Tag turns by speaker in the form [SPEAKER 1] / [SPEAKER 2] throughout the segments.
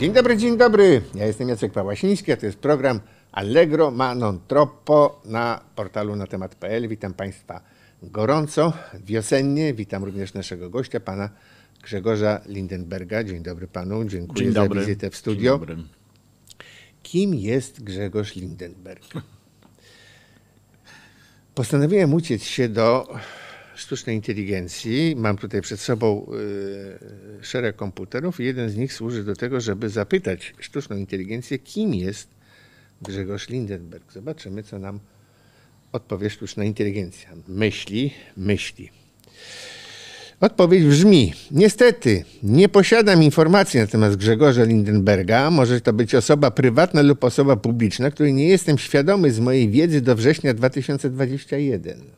[SPEAKER 1] Dzień dobry, dzień dobry. Ja jestem Jacek Pałasiński, a to jest program Allegro Manon Troppo na portalu na temat.pl. Witam Państwa gorąco, wiosennie. Witam również naszego gościa, pana Grzegorza Lindenberga. Dzień dobry panu, dziękuję dzień dobry. za wizytę w studio. Kim jest Grzegorz Lindenberg? Postanowiłem uciec się do sztucznej inteligencji. Mam tutaj przed sobą y, szereg komputerów. Jeden z nich służy do tego, żeby zapytać sztuczną inteligencję, kim jest Grzegorz Lindenberg. Zobaczymy, co nam odpowie sztuczna inteligencja. Myśli, myśli. Odpowiedź brzmi: Niestety, nie posiadam informacji na temat Grzegorza Lindenberga. Może to być osoba prywatna lub osoba publiczna, której nie jestem świadomy z mojej wiedzy do września 2021.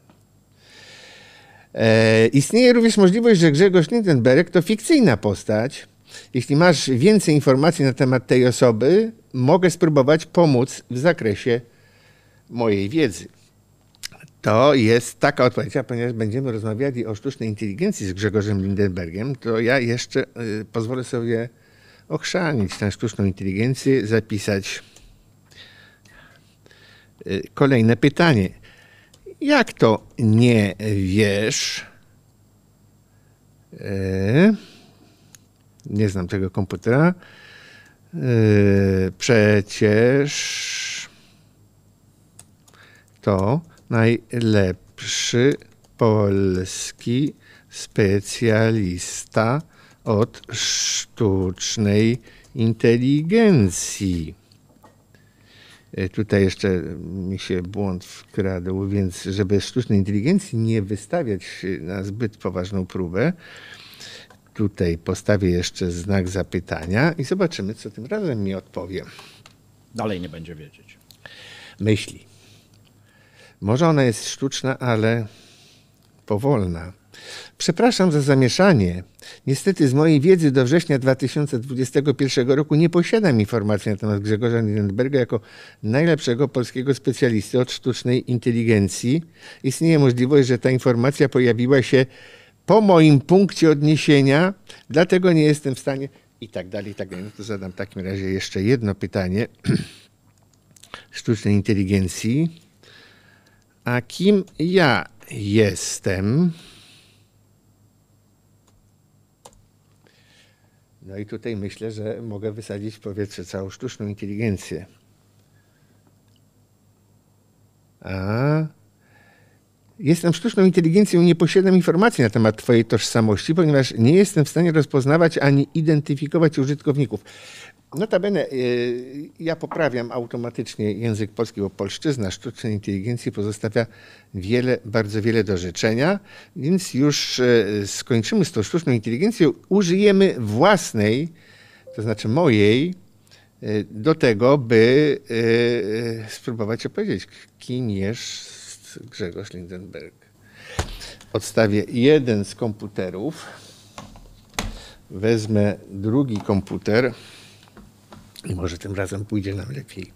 [SPEAKER 1] E, istnieje również możliwość, że Grzegorz Lindenberg to fikcyjna postać. Jeśli masz więcej informacji na temat tej osoby, mogę spróbować pomóc w zakresie mojej wiedzy. To jest taka odpowiedź, a ponieważ będziemy rozmawiali o sztucznej inteligencji z Grzegorzem Lindenbergiem, to ja jeszcze y, pozwolę sobie ochrzanić tę sztuczną inteligencję, zapisać y, kolejne pytanie. Jak to nie wiesz? E, nie znam tego komputera. E, przecież to najlepszy polski specjalista od sztucznej inteligencji. E, tutaj jeszcze mi się błąd wkradł, więc żeby sztucznej inteligencji nie wystawiać na zbyt poważną próbę, tutaj postawię jeszcze znak zapytania i zobaczymy, co tym razem mi odpowie.
[SPEAKER 2] Dalej nie będzie wiedzieć.
[SPEAKER 1] Myśli. Może ona jest sztuczna, ale powolna. Przepraszam za zamieszanie. Niestety z mojej wiedzy do września 2021 roku nie posiadam informacji na temat Grzegorza Nirenberga jako najlepszego polskiego specjalisty od sztucznej inteligencji. Istnieje możliwość, że ta informacja pojawiła się po moim punkcie odniesienia, dlatego nie jestem w stanie i tak dalej, i tak dalej. No to zadam w takim razie jeszcze jedno pytanie sztucznej inteligencji. A kim ja jestem? No i tutaj myślę, że mogę wysadzić w powietrze całą sztuczną inteligencję. A jestem sztuczną inteligencją i nie posiadam informacji na temat Twojej tożsamości, ponieważ nie jestem w stanie rozpoznawać ani identyfikować użytkowników. Notabene e, ja poprawiam automatycznie język polski, bo polszczyzna sztucznej inteligencji pozostawia wiele, bardzo wiele do życzenia, więc już e, skończymy z tą sztuczną inteligencją, użyjemy własnej, to znaczy mojej, e, do tego, by spróbować opowiedzieć, kim jest Grzegorz Lindenberg. Odstawię jeden z komputerów, wezmę drugi komputer i może tym razem pójdzie nam lepiej.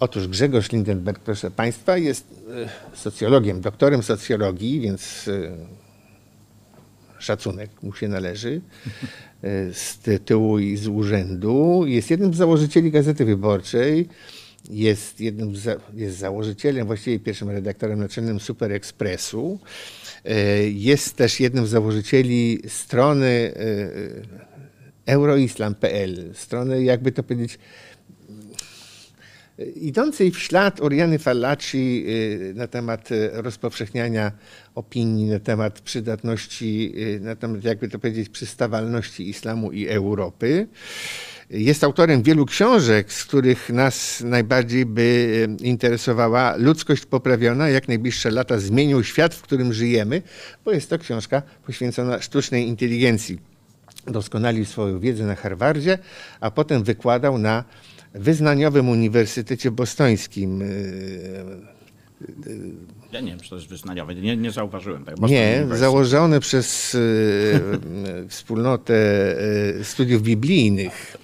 [SPEAKER 1] Otóż Grzegorz Lindenberg, proszę Państwa, jest e, socjologiem, doktorem socjologii, więc e, szacunek mu się należy e, z tytułu i z urzędu. Jest jednym z założycieli Gazety Wyborczej, jest jednym za, jest założycielem, właściwie pierwszym redaktorem naczelnym Super Expressu. Jest też jednym z założycieli strony euroislam.pl, strony jakby to powiedzieć idącej w ślad Oriany Fallaci y, na temat y, rozpowszechniania opinii na temat przydatności, y, na temat jakby to powiedzieć przystawalności islamu i Europy. Jest autorem wielu książek, z których nas najbardziej by interesowała Ludzkość poprawiona, jak najbliższe lata zmienił świat, w którym żyjemy, bo jest to książka poświęcona sztucznej inteligencji doskonalił swoją wiedzę na Harvardzie, a potem wykładał na wyznaniowym Uniwersytecie Bostońskim.
[SPEAKER 2] Y, y, ja nie wiem, czy to jest wyznaniowe, nie, nie zauważyłem tego. Boston nie, założony
[SPEAKER 1] przez y, wspólnotę studiów biblijnych.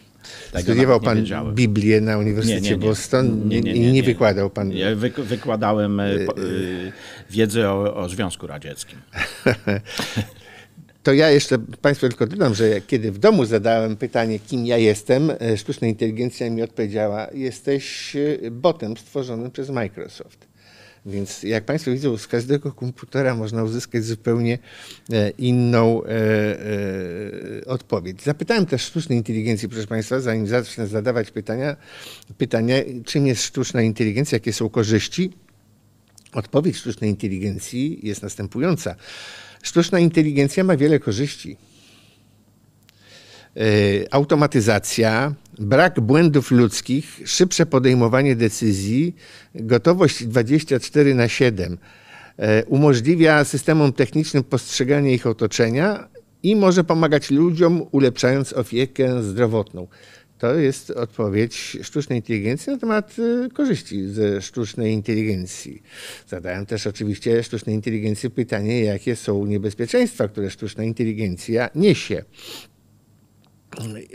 [SPEAKER 1] Studiował pan Biblię na Uniwersytecie nie, nie, nie. Boston nie, nie, nie, wykładał pan. Ja
[SPEAKER 2] wykładałem wiedzę o, o Związku Radzieckim.
[SPEAKER 1] To ja jeszcze Państwu tylko dodam, że kiedy w domu zadałem pytanie, kim ja jestem, e, sztuczna inteligencja mi odpowiedziała, jesteś e, botem stworzonym przez Microsoft. Więc jak Państwo widzą, z każdego komputera można uzyskać zupełnie e, inną odpowiedź. Zapytałem też sztucznej inteligencji, proszę Państwa, zanim zacznę zadawać pytania, pytanie, czym jest sztuczna inteligencja, jakie są korzyści. Odpowiedź sztucznej inteligencji jest następująca Sztuczna inteligencja ma wiele korzyści. Yy, automatyzacja, brak błędów ludzkich, szybsze podejmowanie decyzji, gotowość 24 na 7 yy, e, umożliwia systemom technicznym postrzeganie ich otoczenia i może pomagać ludziom, ulepszając opiekę zdrowotną. To jest odpowiedź sztucznej inteligencji na temat y, korzyści ze sztucznej inteligencji. Zadałem też oczywiście sztucznej inteligencji pytanie, jakie są niebezpieczeństwa, które sztuczna inteligencja niesie.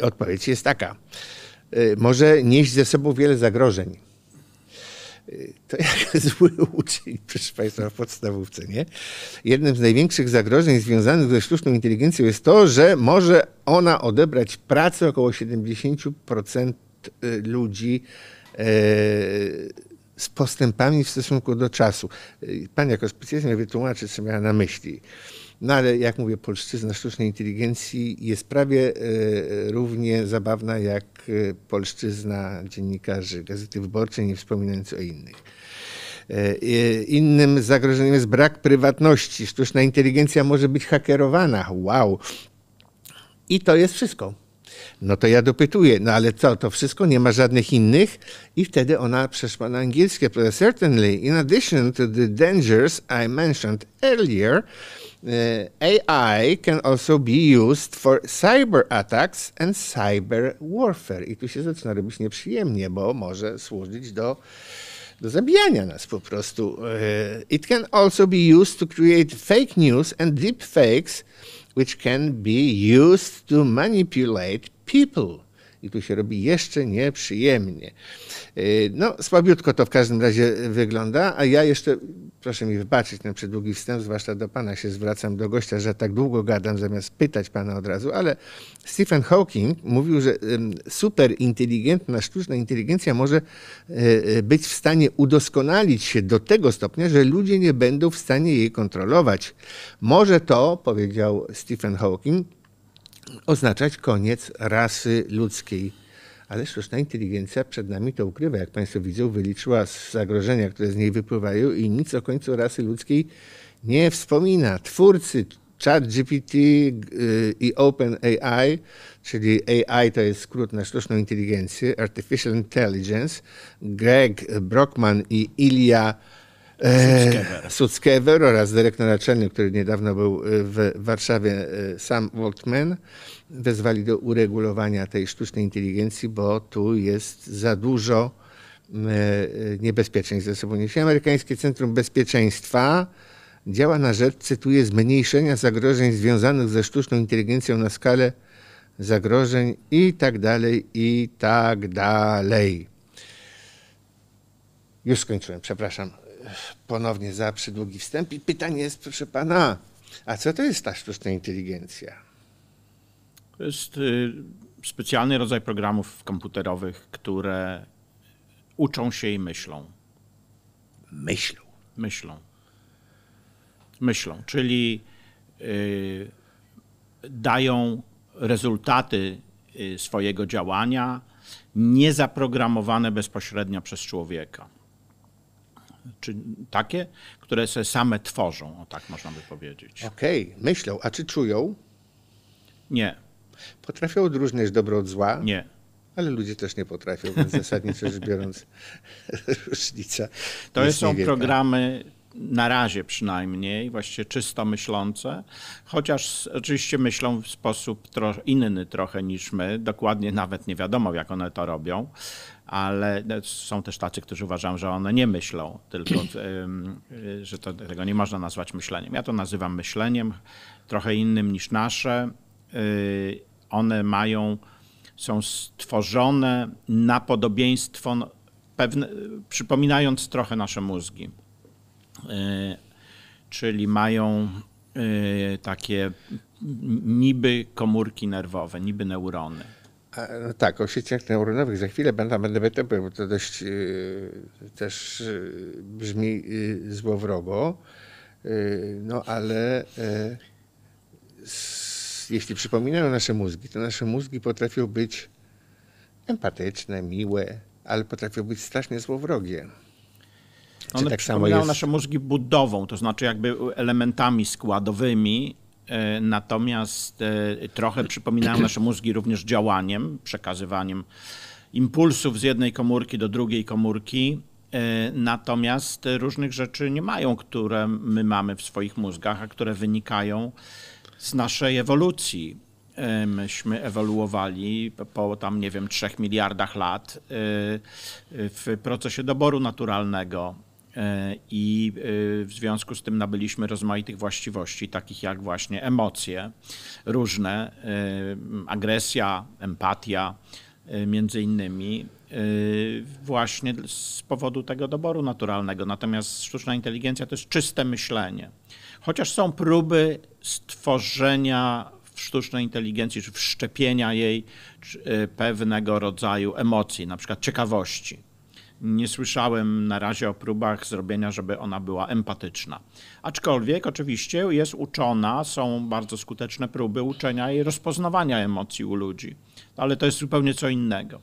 [SPEAKER 1] Odpowiedź jest taka. Y, może nieść ze sobą wiele zagrożeń to jak zły uczeń, proszę Państwa, w podstawówce, nie? Jednym z największych zagrożeń związanych ze sztuczną inteligencją jest to, że może ona odebrać pracę około 70% e, ludzi e, z postępami w stosunku do czasu. E, pan jako specjalista wytłumaczy, co miała na myśli. No ale jak mówię, polszczyzna sztucznej inteligencji jest prawie e, równie zabawna jak e, polszczyzna dziennikarzy Gazety Wyborczej, nie wspominając o innych. E, innym zagrożeniem jest brak prywatności. Sztuczna inteligencja może być hakerowana. Wow. I to jest wszystko. No to ja dopytuję, no ale co, to wszystko, nie ma żadnych innych? I wtedy ona przeszła na angielskie. Certainly, in addition to the dangers I mentioned earlier, Y, AI can also be used for cyber attacks and cyber warfare. I tu się zaczyna robić nieprzyjemnie, bo może służyć do, do zabijania nas po prostu. Y, it can also be used to create fake news and deep fakes, which can be used to manipulate people i tu się robi jeszcze nieprzyjemnie. Y, no, słabiutko to w każdym razie wygląda, a ja jeszcze, proszę mi wybaczyć ten przedługi wstęp, zwłaszcza do pana się zwracam, do gościa, że tak długo gadam, zamiast pytać pana od razu, ale Stephen Hawking mówił, że superinteligentna sztuczna inteligencja może y, y, być w stanie udoskonalić się do tego stopnia, że ludzie nie będą w stanie jej kontrolować. Może to, powiedział Stephen Hawking, oznaczać koniec rasy ludzkiej. Ale sztuczna inteligencja przed nami to ukrywa. Jak Państwo widzą, wyliczyła zagrożenia, które z niej wypływają i nic o końcu rasy ludzkiej nie wspomina. Twórcy ChatGPT y, i OpenAI, czyli AI to jest skrót na sztuczną inteligencję, Artificial Intelligence, Greg Brockman i Ilya E, Suckever. oraz dyrektor naczelny, który niedawno był e, w Warszawie, e, sam Waltman, wezwali do uregulowania tej sztucznej inteligencji, bo tu jest za dużo niebezpieczeństw ze sobą niesie. Amerykańskie Centrum Bezpieczeństwa działa na rzecz, cytuję, zmniejszenia zagrożeń związanych ze sztuczną inteligencją na skalę zagrożeń i tak dalej, i tak dalej. Już skończyłem, przepraszam ponownie za przydługi wstęp. I pytanie jest, proszę pana, a co to jest ta sztuczna inteligencja?
[SPEAKER 2] To jest y, specjalny rodzaj programów komputerowych, które uczą się i myślą. Myślą. Myślą. Myślą, czyli y, dają rezultaty y, swojego działania, nie zaprogramowane bezpośrednio przez człowieka czy takie, które se same tworzą, o tak można by powiedzieć. Okej,
[SPEAKER 1] okay. myślą, a czy czują? Nie. Potrafią odróżniać dobro od zła? Nie.
[SPEAKER 2] Ale ludzie też nie potrafią, więc zasadniczo rzecz
[SPEAKER 1] biorąc różnica. To jest są niewielka.
[SPEAKER 2] programy na razie przynajmniej, właściwie czysto myślące, chociaż oczywiście myślą w sposób tro inny trochę niż my, dokładnie nawet nie wiadomo, jak one to robią, ale no, są też tacy, którzy uważają, że one nie myślą, tylko że to, tego nie można nazwać myśleniem. Ja to nazywam myśleniem, trochę innym niż nasze. Y, one mają, są stworzone na podobieństwo, no, pewne, przypominając trochę nasze mózgi. Y, czyli mają y, takie niby komórki nerwowe, niby neurony
[SPEAKER 1] no tak, o sieciach neuronowych za chwilę będę, będę, będę bo to dość yy, też yy, brzmi yy, złowrogo, y, no ale e, jeśli przypominają nasze mózgi, to nasze mózgi potrafią być empatyczne, miłe, ale potrafią być strasznie złowrogie. One tak samo jest... nasze
[SPEAKER 2] mózgi budową, to znaczy jakby elementami składowymi E, natomiast e, trochę przypominają nasze mózgi również działaniem, przekazywaniem impulsów z jednej komórki do drugiej komórki. E, natomiast różnych rzeczy nie mają, które my mamy w swoich mózgach, a które wynikają z naszej ewolucji. Myśmy ewoluowali po tam, nie wiem, trzech miliardach lat w procesie doboru naturalnego. E, i e, w związku z tym nabyliśmy rozmaitych właściwości, takich jak właśnie emocje różne, e, agresja, empatia, między innymi właśnie z powodu tego doboru naturalnego. Natomiast sztuczna inteligencja to jest czyste myślenie. Chociaż są próby stworzenia w sztucznej inteligencji, czy wszczepienia jej pewnego rodzaju emocji, na przykład ciekawości nie słyszałem na razie o próbach zrobienia, żeby ona była empatyczna. Aczkolwiek oczywiście jest uczona, są bardzo skuteczne próby uczenia i rozpoznawania emocji u ludzi. Ale to jest zupełnie co innego.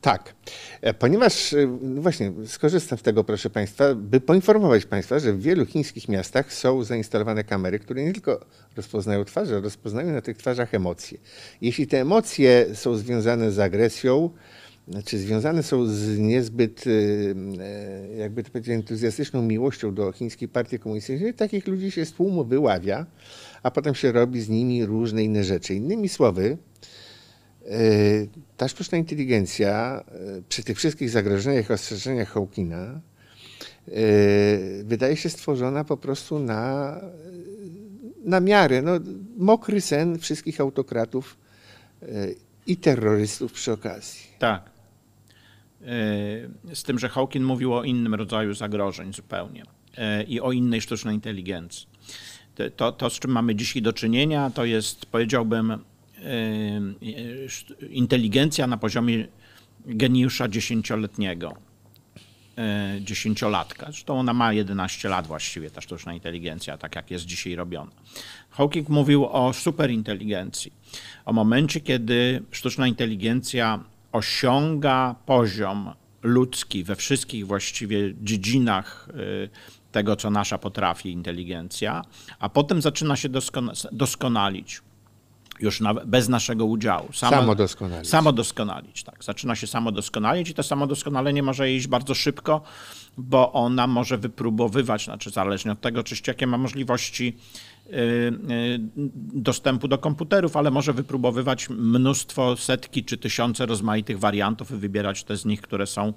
[SPEAKER 1] Tak, e, ponieważ e, no właśnie skorzystam z tego, proszę Państwa, by poinformować Państwa, że w wielu chińskich miastach są zainstalowane kamery, które nie tylko rozpoznają twarze, ale rozpoznają na tych twarzach emocje. Jeśli te emocje są związane z agresją, znaczy związane są z niezbyt, y, y, jakby to powiedzieć, entuzjastyczną miłością do chińskiej partii komunistycznej. Takich ludzi się z tłumu wyławia, a potem się robi z nimi różne inne rzeczy. Innymi słowy, y, ta sztuczna inteligencja przy tych wszystkich zagrożeniach i ostrzeżeniach Hawkina wydaje się stworzona po prostu na, na miarę, no, mokry sen wszystkich autokratów i terrorystów
[SPEAKER 2] przy okazji. Tak. Y, z tym, że Hawking mówił o innym rodzaju zagrożeń zupełnie y, i o innej sztucznej inteligencji. To, to z czym mamy dzisiaj do czynienia, to jest, powiedziałbym, y, inteligencja na poziomie geniusza dziesięcioletniego, dziesięciolatka. Zresztą ona ma 11 lat właściwie, ta sztuczna inteligencja, tak jak jest dzisiaj robiona. Hawking mówił o superinteligencji, o momencie, kiedy sztuczna inteligencja osiąga poziom ludzki we wszystkich właściwie dziedzinach y, tego, co nasza potrafi inteligencja, a potem zaczyna się doskona doskonalić. Już na, bez naszego udziału. Samo, doskonalić. Samo doskonalić, tak. Zaczyna się samo doskonalić i to samo może iść bardzo szybko, bo ona może wypróbowywać, znaczy zależnie od tego, czyś jakie ma możliwości Y, y, dostępu do komputerów, ale może wypróbowywać mnóstwo, setki czy tysiące rozmaitych wariantów i wybierać te z nich, które są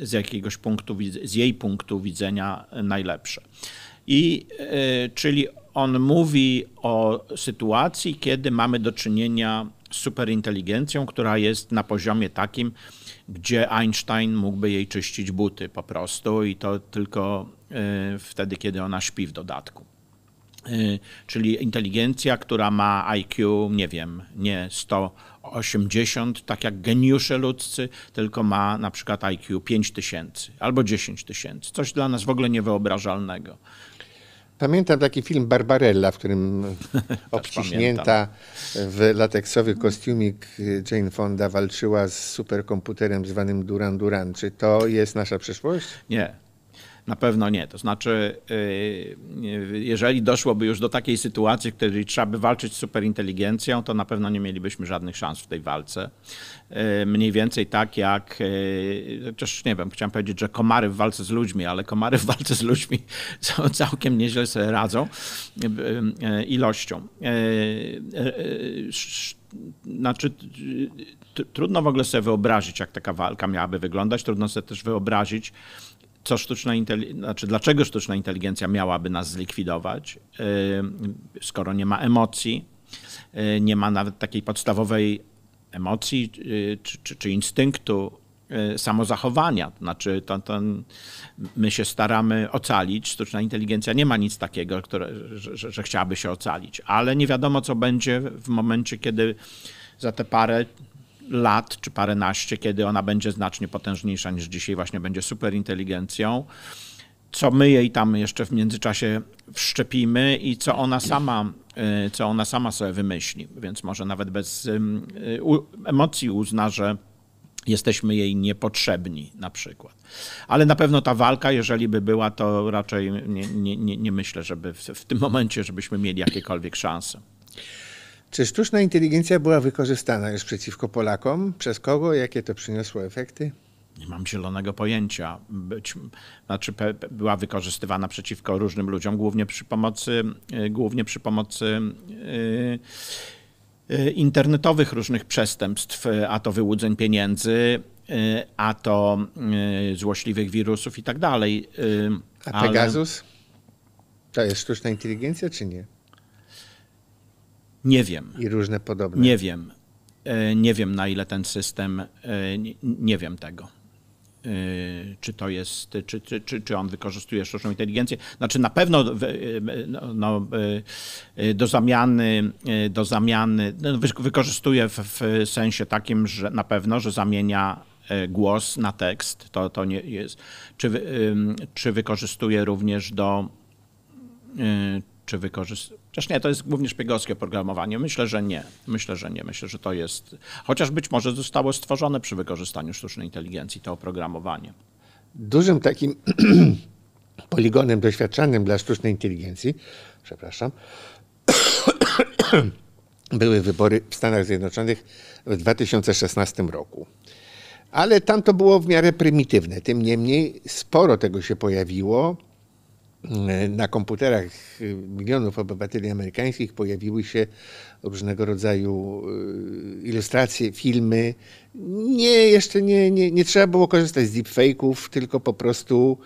[SPEAKER 2] z jakiegoś punktu, z jej punktu widzenia najlepsze. I y, czyli on mówi o sytuacji, kiedy mamy do czynienia z superinteligencją, która jest na poziomie takim, gdzie Einstein mógłby jej czyścić buty po prostu i to tylko wtedy, kiedy ona śpi w dodatku. Y, czyli inteligencja, która ma IQ, nie wiem, nie 180, tak jak geniusze ludzcy, tylko ma na przykład IQ 5000 albo 10 tysięcy. Coś dla nas w ogóle niewyobrażalnego.
[SPEAKER 1] Pamiętam taki film Barbarella, w którym obciśnięta w lateksowy kostiumik Jane Fonda walczyła z superkomputerem zwanym Duran Duran. Czy to jest nasza przyszłość?
[SPEAKER 2] Nie, na pewno nie. To znaczy, y, y, jeżeli doszłoby już do takiej sytuacji, w której trzeba by walczyć z superinteligencją, to na pewno nie mielibyśmy żadnych szans w tej walce. Y, mniej więcej tak jak, chociaż nie wiem, chciałem powiedzieć, że komary w walce z ludźmi, ale komary w walce z ludźmi całkiem nieźle sobie radzą ilością. Znaczy, trudno w ogóle sobie wyobrazić, jak taka walka miałaby wyglądać. Trudno sobie też wyobrazić, co sztuczna znaczy dlaczego sztuczna inteligencja miałaby nas zlikwidować, y, skoro nie ma emocji, y, nie ma nawet takiej podstawowej emocji y, czy, czy, czy instynktu samozachowania. znaczy, to, to my się staramy ocalić. Sztuczna inteligencja nie ma nic takiego, które, że, że chciałaby się ocalić, ale nie wiadomo, co będzie w momencie, kiedy za te parę lat czy paręnaście, kiedy ona będzie znacznie potężniejsza niż dzisiaj, właśnie będzie superinteligencją. Co my jej tam jeszcze w międzyczasie wszczepimy i co ona sama, e, co ona sama sobie wymyśli. Więc może nawet bez e, emocji uzna, że jesteśmy jej niepotrzebni na przykład. Ale na pewno ta walka, jeżeli by była, to raczej nie, nie, nie myślę, żeby w, w tym momencie, żebyśmy mieli jakiekolwiek szanse.
[SPEAKER 1] Czy sztuczna inteligencja była wykorzystana już przeciwko Polakom? Przez kogo? Jakie to przyniosło efekty?
[SPEAKER 2] Nie mam zielonego pojęcia. Być, znaczy pe, była wykorzystywana przeciwko różnym ludziom, głównie przy pomocy, y, głównie przy pomocy y, y, internetowych różnych przestępstw, a to wyłudzeń pieniędzy, a to złośliwych wirusów i tak dalej. A Pegasus?
[SPEAKER 1] Ale... To jest sztuczna inteligencja, czy nie?
[SPEAKER 2] Nie wiem. I różne podobne. Nie wiem. E, nie wiem, na ile ten system, e, nie wiem tego. E, czy to jest, czy, czy, czy, czy on wykorzystuje sztuczną inteligencję? Znaczy, na pewno no, no do zamiany, do zamiany no, wykorzystuje w, w sensie takim, że na pewno, że zamienia głos na tekst. To, to nie jest. Czy, czy wykorzystuje również do. Czy wykorzystuje Chociaż nie, to jest głównie szpiegowskie oprogramowanie. Myślę, że nie. Myślę, że nie. Myślę, że to jest. Chociaż być może zostało stworzone przy wykorzystaniu sztucznej inteligencji to oprogramowanie.
[SPEAKER 1] Dużym takim poligonem doświadczanym dla sztucznej inteligencji, przepraszam, były wybory w Stanach Zjednoczonych w 2016 roku. Ale tam to było w miarę prymitywne. Tym niemniej sporo tego się pojawiło Mm, na komputerach y, milionów obywateli amerykańskich pojawiły się różnego rodzaju y, ilustracje, filmy. Nie, jeszcze nie, nie, nie trzeba było korzystać z deepfake'ów, tylko po prostu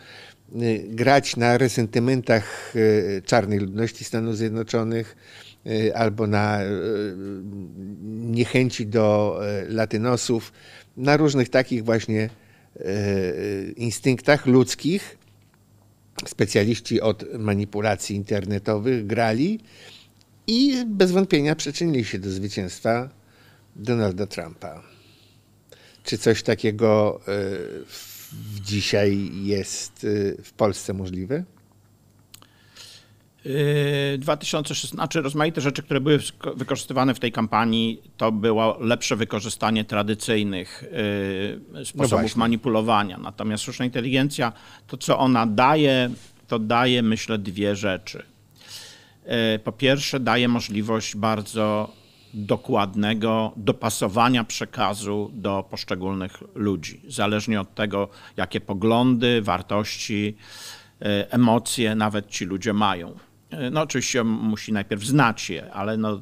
[SPEAKER 1] y, grać na resentymentach czarnej ludności Stanów Zjednoczonych albo na niechęci do latynosów, na różnych takich właśnie instynktach ludzkich specjaliści od manipulacji internetowych grali i bez wątpienia przyczynili się do zwycięstwa Donalda Trumpa. Czy coś takiego e, w, w dzisiaj jest e, w Polsce możliwe?
[SPEAKER 2] 2016, yy, znaczy rozmaite rzeczy, które były wykorzystywane w tej kampanii, to było lepsze wykorzystanie tradycyjnych yy, sposobów no manipulowania. Natomiast sztuczna inteligencja, to co ona daje, to daje myślę dwie rzeczy. Yy, po pierwsze, daje możliwość bardzo dokładnego dopasowania przekazu do poszczególnych ludzi, zależnie od tego, jakie poglądy, wartości, emocje nawet ci ludzie mają. E, no oczywiście musi najpierw znać je, ale no,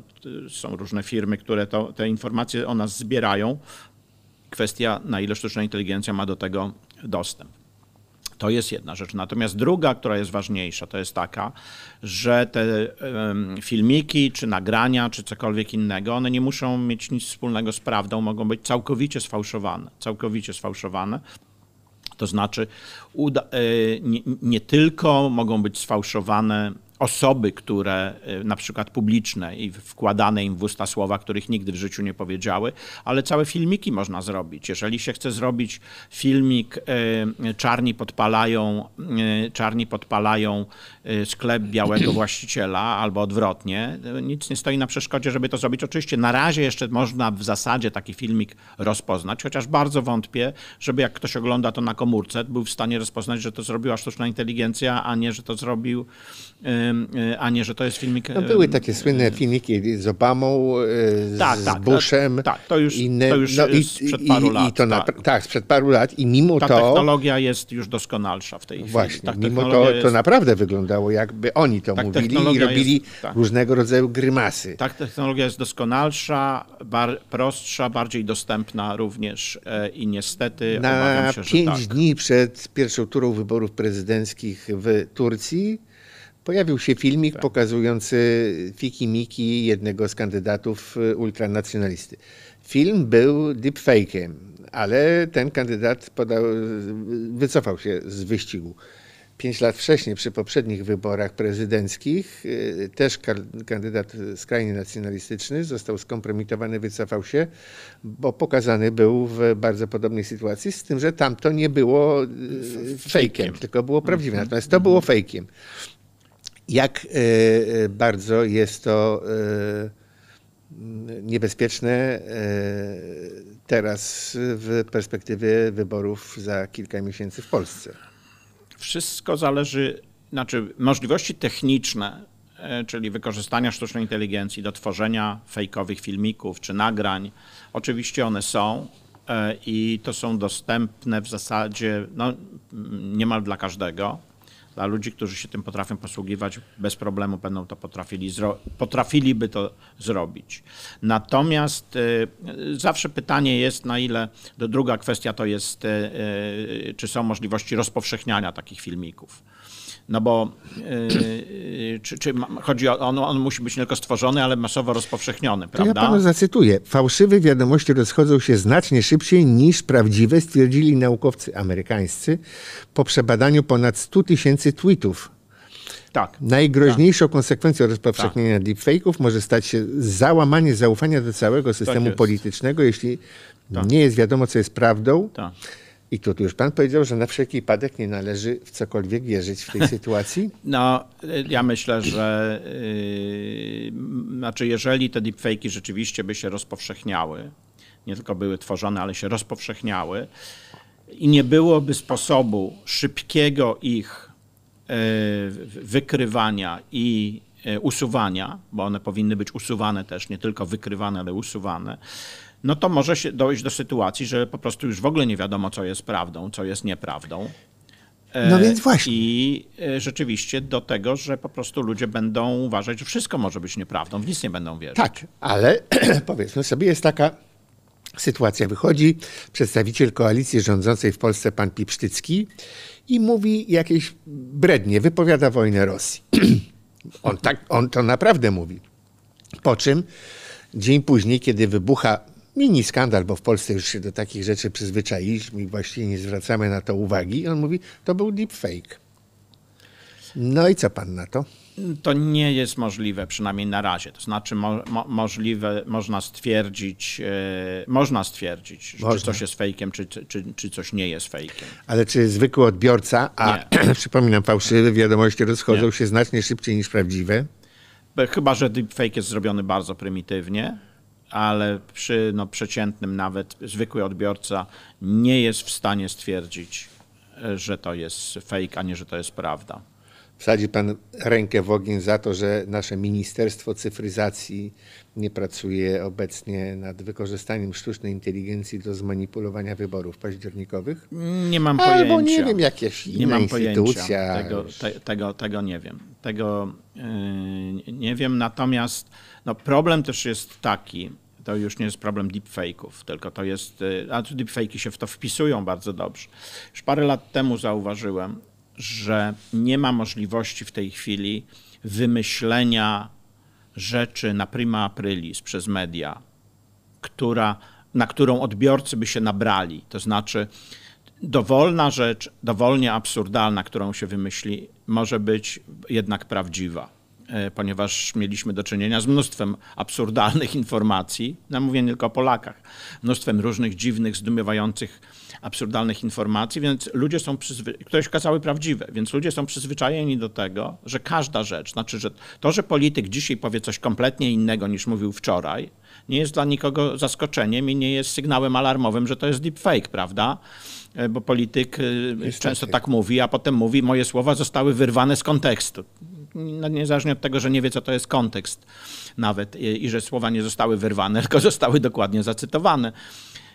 [SPEAKER 2] są różne firmy, które to, te informacje o nas zbierają. Kwestia, na ile sztuczna inteligencja ma do tego dostęp. To jest jedna rzecz. Natomiast druga, która jest ważniejsza, to jest taka, że te filmiki, czy nagrania, czy cokolwiek innego, one nie muszą mieć nic wspólnego z prawdą, mogą być całkowicie sfałszowane. Całkowicie sfałszowane. To znaczy, e, nie, nie tylko mogą być sfałszowane osoby, które y, na przykład publiczne i wkładane im w usta słowa, których nigdy w życiu nie powiedziały, ale całe filmiki można zrobić. Jeżeli się chce zrobić filmik y, czarni podpalają, y, czarni podpalają sklep białego właściciela albo odwrotnie, nic nie stoi na przeszkodzie, żeby to zrobić. Oczywiście na razie jeszcze można w zasadzie taki filmik rozpoznać, chociaż bardzo wątpię, żeby jak ktoś ogląda to na komórce, był w stanie rozpoznać, że to zrobiła sztuczna inteligencja, a nie, że to zrobił Y, a nie, że to jest filmik... No y, były
[SPEAKER 1] takie y, słynne filmiki z Obamą, z, tak, tak, z Bushem. Tak, tak to już, inne, to już no i, sprzed paru i, lat. I to tak. Na, tak, sprzed paru lat i mimo Ta to... technologia
[SPEAKER 2] jest już doskonalsza w tej właśnie, chwili. Tak, mimo to, jest... to
[SPEAKER 1] naprawdę wyglądało jakby oni to tak, mówili i robili jest, różnego rodzaju
[SPEAKER 2] grymasy. Tak, technologia jest doskonalsza, bar, prostsza, bardziej dostępna również e, i niestety Na się, pięć
[SPEAKER 1] dni przed pierwszą turą wyborów prezydenckich w Turcji Pojawił się filmik tak. pokazujący fiki-miki jednego z kandydatów y, ultranacjonalisty. Film był deepfake'em, ale ten kandydat podał, y, wycofał się z wyścigu. Pięć lat wcześniej, przy poprzednich wyborach prezydenckich, y, też kandydat skrajnie nacjonalistyczny został skompromitowany, wycofał się, bo pokazany był w bardzo podobnej sytuacji, z tym, że tamto nie było fejkiem, tylko było prawdziwe. Mhm. Natomiast to było mhm. fejkiem jak e, e, bardzo jest to e, niebezpieczne teraz w perspektywie wyborów za kilka miesięcy w Polsce?
[SPEAKER 2] Wszystko zależy, znaczy możliwości techniczne, czyli wykorzystania sztucznej inteligencji do tworzenia fejkowych filmików czy nagrań, oczywiście one są i to są dostępne w zasadzie no, niemal dla każdego dla ludzi, którzy się tym potrafią posługiwać, bez problemu będą to potrafili, potrafiliby to zrobić. Natomiast e, zawsze pytanie jest, na ile, druga kwestia to jest, e, e, czy są możliwości rozpowszechniania takich filmików no bo yy, czy, czy, chodzi o, on, on, musi być nie tylko stworzony, ale masowo rozpowszechniony, prawda? To ja panu
[SPEAKER 1] zacytuję. Fałszywe wiadomości rozchodzą się znacznie szybciej niż prawdziwe, stwierdzili naukowcy amerykańscy po przebadaniu ponad 100 tysięcy tweetów tak. Najgroźniejszą tak. konsekwencją rozpowszechnienia tak. deepfake'ów może stać się załamanie zaufania do całego tak systemu politycznego, jeśli tak. nie jest wiadomo, co jest prawdą. Tak. I tu, już pan powiedział, że na wszelki wypadek nie należy w cokolwiek wierzyć w tej sytuacji?
[SPEAKER 2] No, y, ja myślę, że yy, znaczy, jeżeli te deepfake'i rzeczywiście by się rozpowszechniały, nie tylko były tworzone, ale się rozpowszechniały i nie byłoby sposobu szybkiego ich yy, wykrywania i e, usuwania, bo one powinny być usuwane też, nie tylko wykrywane, ale usuwane, no to może się dojść do sytuacji, że po prostu już w ogóle nie wiadomo, co jest prawdą, co jest nieprawdą. E, no więc właśnie. I e, rzeczywiście do tego, że po prostu ludzie będą uważać, że wszystko może być nieprawdą, w nic nie będą wierzyć. Tak,
[SPEAKER 1] ale powiedzmy sobie, jest taka sytuacja. Wychodzi przedstawiciel koalicji rządzącej w Polsce, pan Pipsztycki,
[SPEAKER 2] i mówi jakieś
[SPEAKER 1] brednie, wypowiada wojnę Rosji. on, tak, on to naprawdę mówi. Po czym dzień później, kiedy wybucha mini skandal, bo w Polsce już się do takich rzeczy przyzwyczailiśmy i właściwie nie zwracamy na to uwagi. I on mówi, to był deepfake. No i co pan na to?
[SPEAKER 2] To nie jest możliwe, przynajmniej na razie. To znaczy mo, mo, możliwe, można stwierdzić, yy, można stwierdzić, można. czy coś jest fejkiem, czy, czy, czy coś nie jest fejkiem.
[SPEAKER 1] Ale czy zwykły odbiorca, a przypominam, fałszywe wiadomości rozchodzą nie. się znacznie szybciej niż prawdziwe?
[SPEAKER 2] E, chyba, że deepfake jest zrobiony bardzo prymitywnie ale przy no, przeciętnym nawet zwykły odbiorca nie jest w stanie stwierdzić, e, że to jest fake, a nie, że to jest prawda.
[SPEAKER 1] Wsadzi pan rękę w ogień za to, że nasze Ministerstwo Cyfryzacji nie pracuje obecnie nad wykorzystaniem sztucznej inteligencji do zmanipulowania wyborów październikowych? Nie mam pojęcia. Albo nie wiem, jakieś inna nie mam instytucja. Tego,
[SPEAKER 2] te, tego, tego nie wiem. Tego yy, nie wiem, natomiast no, problem też jest taki, to już nie jest problem deepfaków, tylko to jest, y, a tu deepfaki się w to wpisują bardzo dobrze. Już parę lat temu zauważyłem, że nie ma możliwości w tej chwili wymyślenia rzeczy na prima aprilis przez media, która, na którą odbiorcy by się nabrali. To znaczy, dowolna rzecz, dowolnie absurdalna, którą się wymyśli, może być jednak prawdziwa. E, ponieważ mieliśmy do czynienia z mnóstwem absurdalnych informacji, no mówię nie tylko o Polakach, mnóstwem różnych dziwnych, zdumiewających, absurdalnych informacji, więc ludzie są przyzwyczajeni, które kazały prawdziwe, więc ludzie są przyzwyczajeni do tego, że każda rzecz, znaczy, że to, że polityk dzisiaj powie coś kompletnie innego niż mówił wczoraj, nie jest dla nikogo zaskoczeniem i nie jest sygnałem alarmowym, że to jest deepfake, prawda? E, bo polityk Niestety. E, często tak mówi, a potem mówi, moje słowa zostały wyrwane z kontekstu. No, niezależnie od tego, że nie wie, co to jest kontekst nawet i, i że słowa nie zostały wyrwane, tylko zostały dokładnie zacytowane.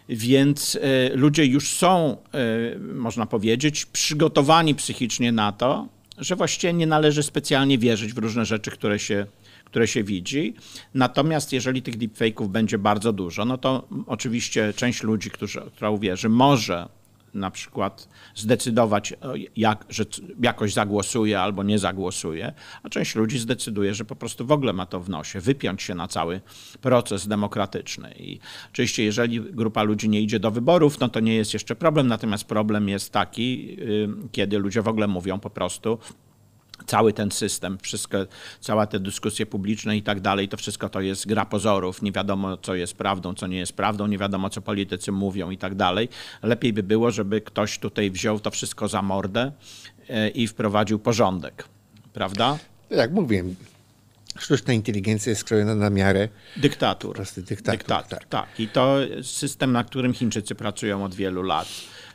[SPEAKER 2] Więc e, ludzie już są, e, można powiedzieć, przygotowani psychicznie na to, że właściwie nie należy specjalnie wierzyć w różne rzeczy, które się, które się widzi. Natomiast jeżeli tych deepfake'ów będzie bardzo dużo, no to oczywiście część ludzi, którzy, która uwierzy, może na przykład zdecydować, e, jak, że jakoś zagłosuje albo nie zagłosuje, a część ludzi zdecyduje, że po prostu w ogóle ma to w nosie, wypiąć się na cały proces demokratyczny. I oczywiście, jeżeli grupa ludzi nie idzie do wyborów, no to nie jest jeszcze problem, natomiast problem jest taki, y, kiedy ludzie w ogóle mówią po prostu, cały ten system, wszystko, cała te dyskusje publiczne i tak dalej, to wszystko to jest gra pozorów. Nie wiadomo, co jest prawdą, co nie jest prawdą, nie wiadomo, co politycy mówią i tak dalej. Lepiej by było, żeby ktoś tutaj wziął to wszystko za mordę e, i wprowadził porządek, prawda? Jak mówiłem, sztuczna inteligencja jest skrojona na miarę dyktatur. Prosty dyktatur, tak. tak. I to system, na którym Chińczycy pracują od wielu lat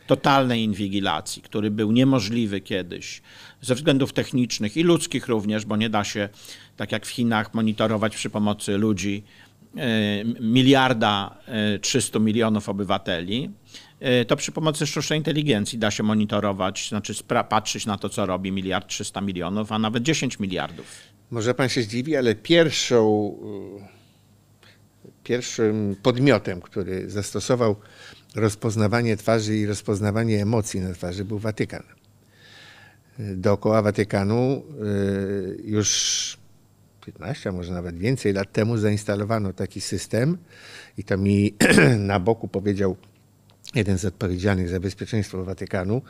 [SPEAKER 2] totalnej inwigilacji, który był niemożliwy kiedyś, ze względów technicznych i ludzkich również, bo nie da się, tak jak w Chinach, monitorować przy pomocy ludzi e, miliarda 300 e, milionów obywateli, e, to przy pomocy sztucznej inteligencji da się monitorować, znaczy patrzeć na to, co robi miliard 300 milionów, a nawet 10 miliardów.
[SPEAKER 1] Może pan się zdziwi, ale pierwszą, pierwszym podmiotem, który zastosował rozpoznawanie twarzy i rozpoznawanie emocji na twarzy był Watykan. Y, dookoła Watykanu y, już 15, może nawet więcej lat temu zainstalowano taki system i to mi na boku powiedział jeden z odpowiedzialnych za bezpieczeństwo Watykanu,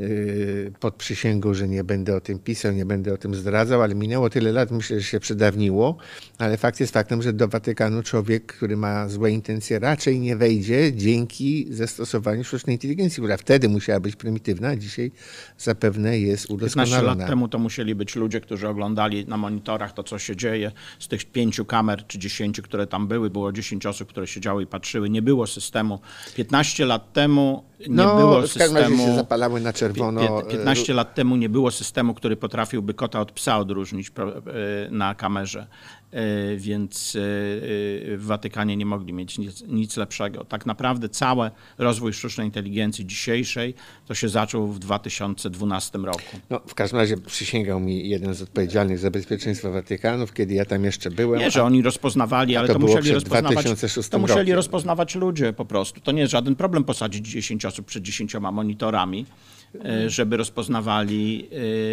[SPEAKER 1] Y, pod przysięgą, że nie będę o tym pisał, nie będę o tym zdradzał, ale minęło tyle lat, myślę, że się przedawniło, ale fakt jest faktem, że do Watykanu człowiek, który ma złe intencje, raczej nie wejdzie dzięki zastosowaniu sztucznej inteligencji, która wtedy musiała być prymitywna, a dzisiaj zapewne jest udoskonalona. 15 lat temu
[SPEAKER 2] to musieli być ludzie, którzy oglądali na monitorach to, co się dzieje. Z tych pięciu kamer czy dziesięciu, które tam były, było dziesięć osób, które siedziały i patrzyły. Nie było systemu. 15 lat temu nie no, było systemu. W każdym systemu, razie się zapalały na czerwono. 15 e, lat temu nie było systemu, który potrafiłby kota od psa odróżnić e, na kamerze. E, więc e, e, w Watykanie nie mogli mieć nic, nic lepszego. Tak naprawdę cały rozwój sztucznej inteligencji dzisiejszej to się zaczął w 2012 roku. No,
[SPEAKER 1] w każdym razie przysięgał mi jeden z odpowiedzialnych za bezpieczeństwo Watykanów, kiedy ja tam jeszcze byłem. Nie, że
[SPEAKER 2] oni rozpoznawali, ale to, to musieli rozpoznawać. To musieli rozpoznawać ludzie po prostu. To nie jest żaden problem posadzić 10 osób przed 10 monitorami. E, żeby rozpoznawali,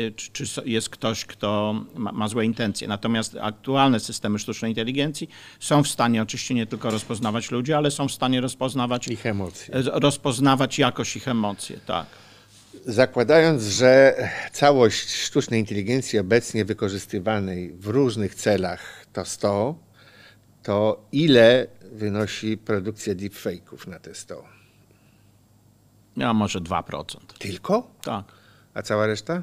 [SPEAKER 2] e, czy, czy jest ktoś, kto ma, ma, złe intencje. Natomiast aktualne systemy sztucznej inteligencji są w stanie oczywiście nie tylko rozpoznawać ludzi, ale są w stanie rozpoznawać ich emocje. E, rozpoznawać jakość ich emocje, tak.
[SPEAKER 1] Zakładając, że całość sztucznej inteligencji obecnie wykorzystywanej w różnych celach to 100, to ile wynosi produkcja deepfake'ów na te 100?
[SPEAKER 2] A może 2%. Tylko? Tak. A cała reszta?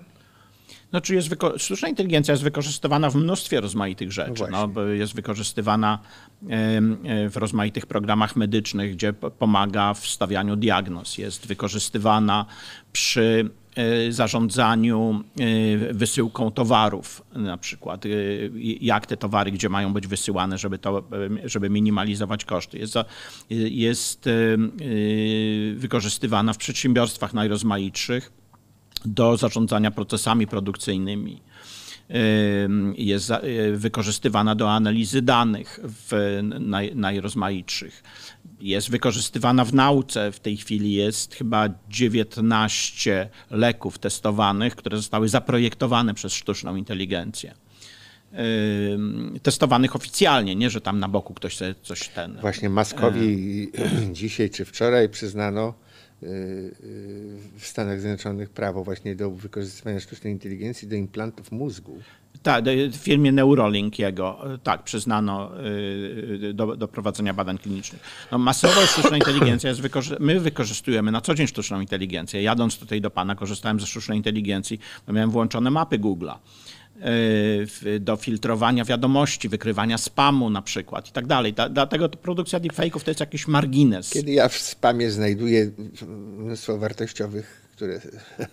[SPEAKER 2] No, czy jest wyko- sztuczna inteligencja jest wykorzystywana w mnóstwie rozmaitych rzeczy. No, no jest wykorzystywana e, w rozmaitych programach medycznych, gdzie pomaga w stawianiu diagnoz. Jest wykorzystywana przy E, zarządzaniu e, wysyłką towarów, na przykład e, jak te towary, gdzie mają być wysyłane, żeby, to, żeby minimalizować koszty. Jest, jest wykorzystywana w przedsiębiorstwach najrozmaitszych do zarządzania procesami produkcyjnymi jest wykorzystywana do analizy danych w najrozmaitszych jest wykorzystywana w nauce. W tej chwili jest chyba 19 leków testowanych, które zostały zaprojektowane przez sztuczną inteligencję. testowanych oficjalnie, nie, że tam na boku ktoś sobie coś ten. Właśnie Maskowi
[SPEAKER 1] e, dzisiaj czy wczoraj przyznano y, y, w Stanach Zjednoczonych prawo właśnie do wykorzystywania sztucznej
[SPEAKER 2] inteligencji do implantów mózgu. Tak, e, firmie Neurolink jego, e, tak, przyznano e, do, do prowadzenia badań klinicznych. No, masowo sztuczna inteligencja jest wykorzy- my wykorzystujemy na co dzień sztuczną inteligencję. Jadąc tutaj do pana, korzystałem ze sztucznej inteligencji, bo miałem włączone mapy Google'a do filtrowania wiadomości, wykrywania spamu na przykład i tak dalej. Dlatego produkcja deepfake'ów to jest jakiś margines. Kiedy ja w spamie
[SPEAKER 1] znajduję mm, mnóstwo wartościowych które,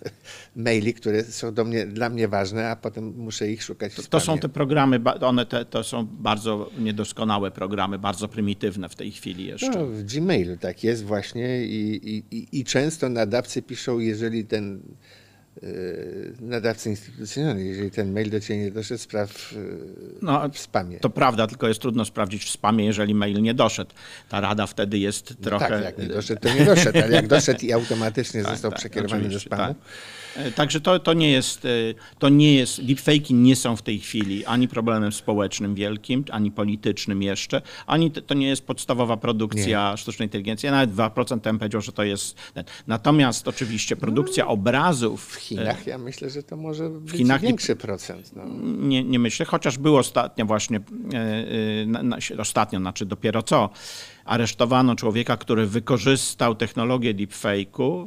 [SPEAKER 1] maili, które są do mnie, dla mnie ważne, a potem muszę ich szukać. To, to są te
[SPEAKER 2] programy, one te, to są bardzo niedoskonałe programy, bardzo prymitywne w tej chwili jeszcze. No, w Gmailu tak
[SPEAKER 1] jest właśnie i, i, i często nadawcy piszą, jeżeli ten Y, nadawcy instytucjonalny, no, jeżeli ten mail do Ciebie nie doszedł, spraw y,
[SPEAKER 2] no, w spamie. To prawda, tylko jest trudno sprawdzić w spamie, jeżeli mail nie doszedł. Ta rada wtedy jest no trochę... No tak, jak nie doszedł, to nie doszedł, ale jak doszedł
[SPEAKER 1] i automatycznie tak, został tak, przekierowany do spamu.
[SPEAKER 2] Tak. E, także to, to nie jest, e, to nie jest, deepfake'i nie są w tej chwili ani problemem społecznym wielkim, ani politycznym jeszcze, ani to nie jest podstawowa produkcja nie. sztucznej inteligencji. Ja nawet 2% powiedział, że to jest... Natomiast oczywiście produkcja obrazów Chinach
[SPEAKER 1] e, ja myślę, że to może
[SPEAKER 2] być Chinach większy procent. No. Nie, nie myślę, chociaż był ostatnio właśnie, e, e, na, na, ostatnio, znaczy dopiero co, aresztowano człowieka, który wykorzystał technologię deepfake'ów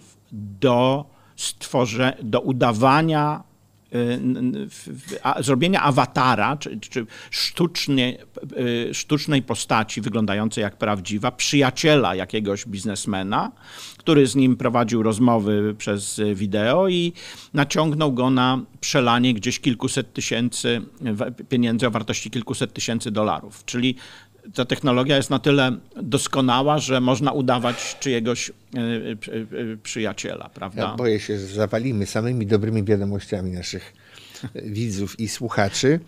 [SPEAKER 2] do, stworze, do udawania Y, zrobienia awatara, czy, czy sztucznie, y, sztucznej postaci wyglądającej jak prawdziwa, przyjaciela jakiegoś biznesmena, który z nim prowadził rozmowy przez wideo i naciągnął go na przelanie gdzieś kilkuset tysięcy pieniędzy o wartości kilkuset tysięcy dolarów. Czyli ta technologia jest na tyle doskonała, że można udawać czyjegoś e, e, e, przyjaciela, prawda? Ja
[SPEAKER 1] boję się, że zawalimy samymi dobrymi wiadomościami naszych widzów i słuchaczy.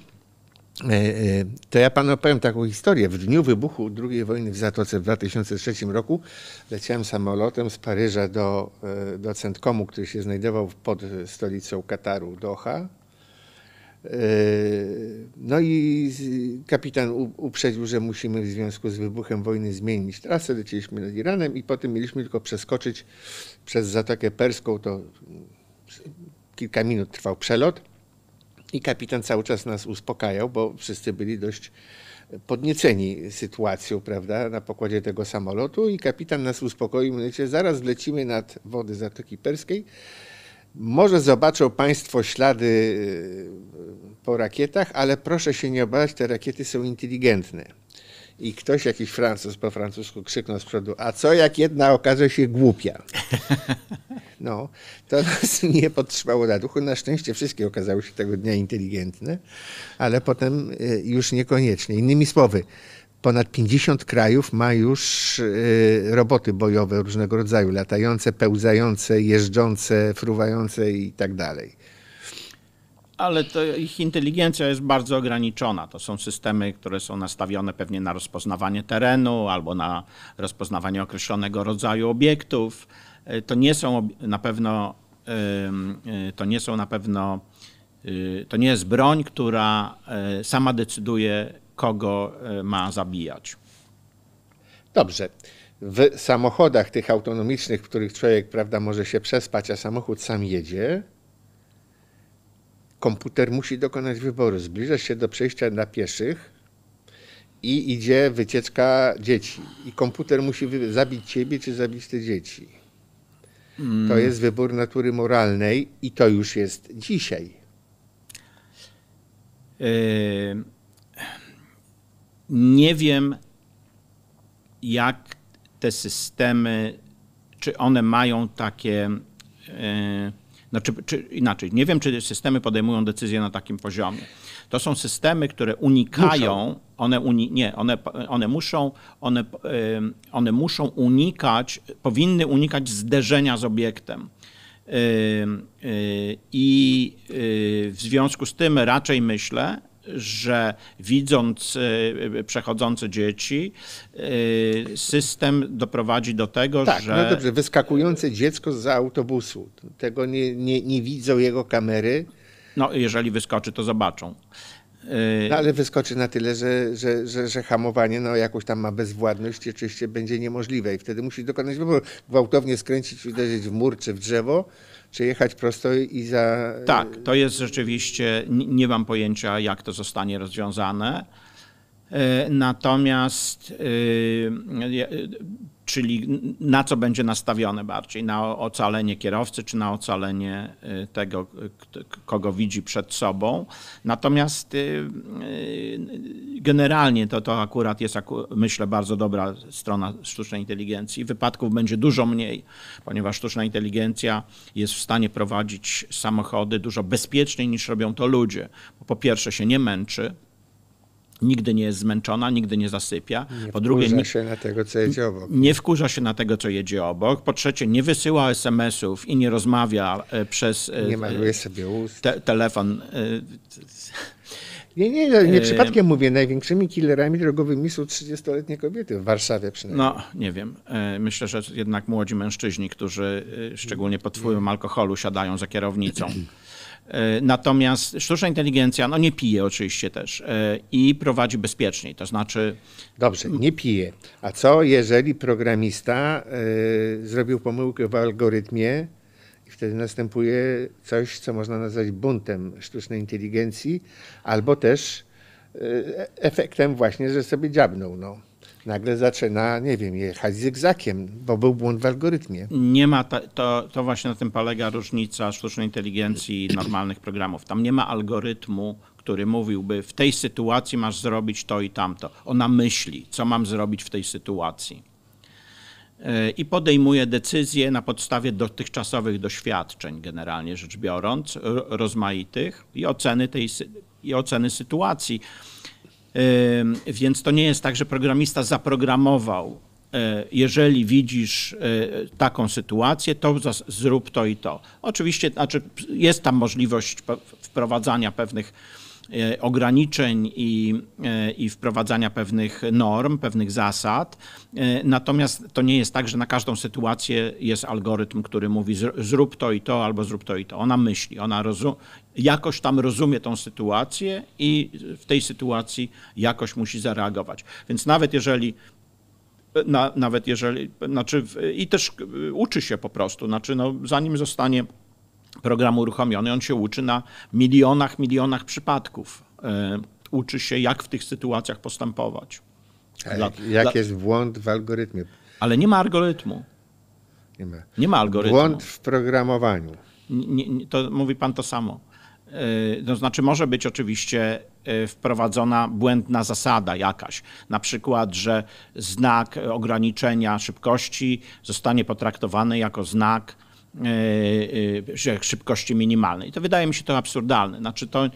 [SPEAKER 1] To ja panu opowiem taką historię. W dniu wybuchu II wojny w Zatoce w 2003 roku leciałem samolotem z Paryża do, do Komu, który się znajdował pod stolicą Kataru, Doha, E, no i kapitan uprzedził, że musimy w związku z wybuchem wojny zmienić trasę. Leciliśmy nad Iranem i potem mieliśmy tylko przeskoczyć przez Zatokę Perską. To mm, kilka minut trwał przelot i kapitan cały czas nas uspokajał, bo wszyscy byli dość podnieceni sytuacją, prawda, na pokładzie tego samolotu i kapitan nas uspokoił, mówiąc, zaraz lecimy nad wody Zatoki Perskiej może zobaczą Państwo ślady y, po rakietach, ale proszę się nie obawiać, te rakiety są inteligentne. I ktoś, jakiś Francuz po francusku krzyknął z przodu, a co jak jedna okaże się głupia? No, to nas nie podtrzymało na duchu. Na szczęście wszystkie okazały się tego dnia inteligentne, ale potem y, już niekoniecznie. Innymi słowy, ponad 50 krajów ma już y, roboty bojowe różnego rodzaju, latające, pełzające, jeżdżące, fruwające i tak dalej.
[SPEAKER 2] Ale ich inteligencja jest bardzo ograniczona. To są systemy, które są nastawione pewnie na rozpoznawanie terenu albo na rozpoznawanie określonego rodzaju obiektów. Y, y, to nie są na pewno, to nie są na pewno, to nie jest broń, która sama decyduje, kogo e, ma zabijać.
[SPEAKER 1] Dobrze. W samochodach tych autonomicznych, w których człowiek prawda, może się przespać, a samochód sam jedzie, komputer musi dokonać wyboru. Zbliża się do przejścia dla pieszych i idzie wycieczka dzieci. I komputer musi zabić ciebie czy zabić te dzieci.
[SPEAKER 2] Mm. To jest
[SPEAKER 1] wybór natury moralnej i to już jest dzisiaj.
[SPEAKER 2] Yy, nie wiem, jak te systemy, czy one mają takie. Znaczy, czy inaczej, nie wiem, czy systemy podejmują decyzje na takim poziomie. To są systemy, które unikają, muszą. one uni, nie, one, one, muszą, one, e, one muszą unikać, powinny unikać zderzenia z obiektem. E, I w związku z tym raczej myślę, że widząc e, e, przechodzące dzieci, e, system doprowadzi do tego, tak, że. No dobrze,
[SPEAKER 1] wyskakujące dziecko z autobusu, tego nie, nie, nie widzą jego kamery.
[SPEAKER 2] No, jeżeli wyskoczy, to zobaczą. No, ale
[SPEAKER 1] wyskoczy na tyle, że, że, że, że hamowanie no, jakąś tam ma bezwładność i oczywiście będzie niemożliwe i wtedy musi dokonać wyboru. Gwałtownie skręcić, uderzyć w mur czy w drzewo, czy jechać prosto i za. Tak,
[SPEAKER 2] to jest rzeczywiście, nie mam pojęcia, jak to zostanie rozwiązane. E, natomiast y, y, czyli na co będzie nastawione bardziej, na ocalenie kierowcy czy na ocalenie y, tego, kogo widzi przed sobą. Natomiast y, y, generalnie to, to akurat jest, myślę, bardzo dobra strona sztucznej inteligencji. Wypadków będzie dużo mniej, ponieważ sztuczna inteligencja jest w stanie prowadzić samochody dużo bezpieczniej niż robią to ludzie. Po pierwsze się nie męczy, nigdy nie jest zmęczona, nigdy nie zasypia. Nie po drugie, nie wkurza się na tego, co jedzie obok. Nie wkurza się na tego, co jedzie obok. Po trzecie, nie wysyła SMS-ów i nie rozmawia e, przez e, nie maluje sobie ust. Te, telefon. E, nie, nie, no, nie, nie przypadkiem
[SPEAKER 1] mówię, największymi killerami drogowymi są 30-letnie kobiety w
[SPEAKER 2] Warszawie przynajmniej. No, nie wiem. Myślę, że jednak młodzi mężczyźni, którzy szczególnie pod wpływem alkoholu siadają za kierownicą. E, natomiast sztuczna inteligencja no nie pije oczywiście też e, i prowadzi bezpieczniej, to znaczy... Dobrze, nie pije. A co jeżeli programista e, zrobił
[SPEAKER 1] pomyłkę w algorytmie i wtedy następuje coś, co można nazwać buntem sztucznej inteligencji albo też efektem właśnie, że sobie dziabnął. No nagle zaczyna, nie wiem, jechać zygzakiem, bo był błąd w algorytmie.
[SPEAKER 2] Nie ma, ta, to, to właśnie na tym polega różnica sztucznej inteligencji i normalnych programów. Tam nie ma algorytmu, który mówiłby, w tej sytuacji masz zrobić to i tamto. Ona myśli, co mam zrobić w tej sytuacji. E, I podejmuje decyzje na podstawie dotychczasowych doświadczeń, generalnie rzecz biorąc, rozmaitych i oceny, tej, i oceny sytuacji więc to nie jest tak, że programista zaprogramował, e, jeżeli widzisz e, taką sytuację, to zrób to i to. Oczywiście znaczy jest tam możliwość wprowadzania pewnych E, ograniczeń i, e, i wprowadzania pewnych norm, pewnych zasad. E, natomiast to nie jest tak, że na każdą sytuację jest algorytm, który mówi zrób to i to albo zrób to i to. Ona myśli, ona jakoś tam rozumie tą sytuację i w tej sytuacji jakoś musi zareagować. Więc nawet jeżeli na, nawet jeżeli, znaczy, i też uczy się po prostu, znaczy, no, zanim zostanie program uruchomiony, on się uczy na milionach, milionach przypadków. E, uczy się, jak w tych sytuacjach postępować. Dla, jak dla... jest błąd w algorytmie? Ale nie ma algorytmu. Nie ma, nie ma algorytmu. Błąd w programowaniu. Nie, nie, to mówi pan to samo. E, to znaczy, może być oczywiście e, wprowadzona błędna zasada jakaś, na przykład, że znak ograniczenia szybkości zostanie potraktowany jako znak E, e, szybkości minimalnej. To wydaje mi się to absurdalne. Znaczy to e,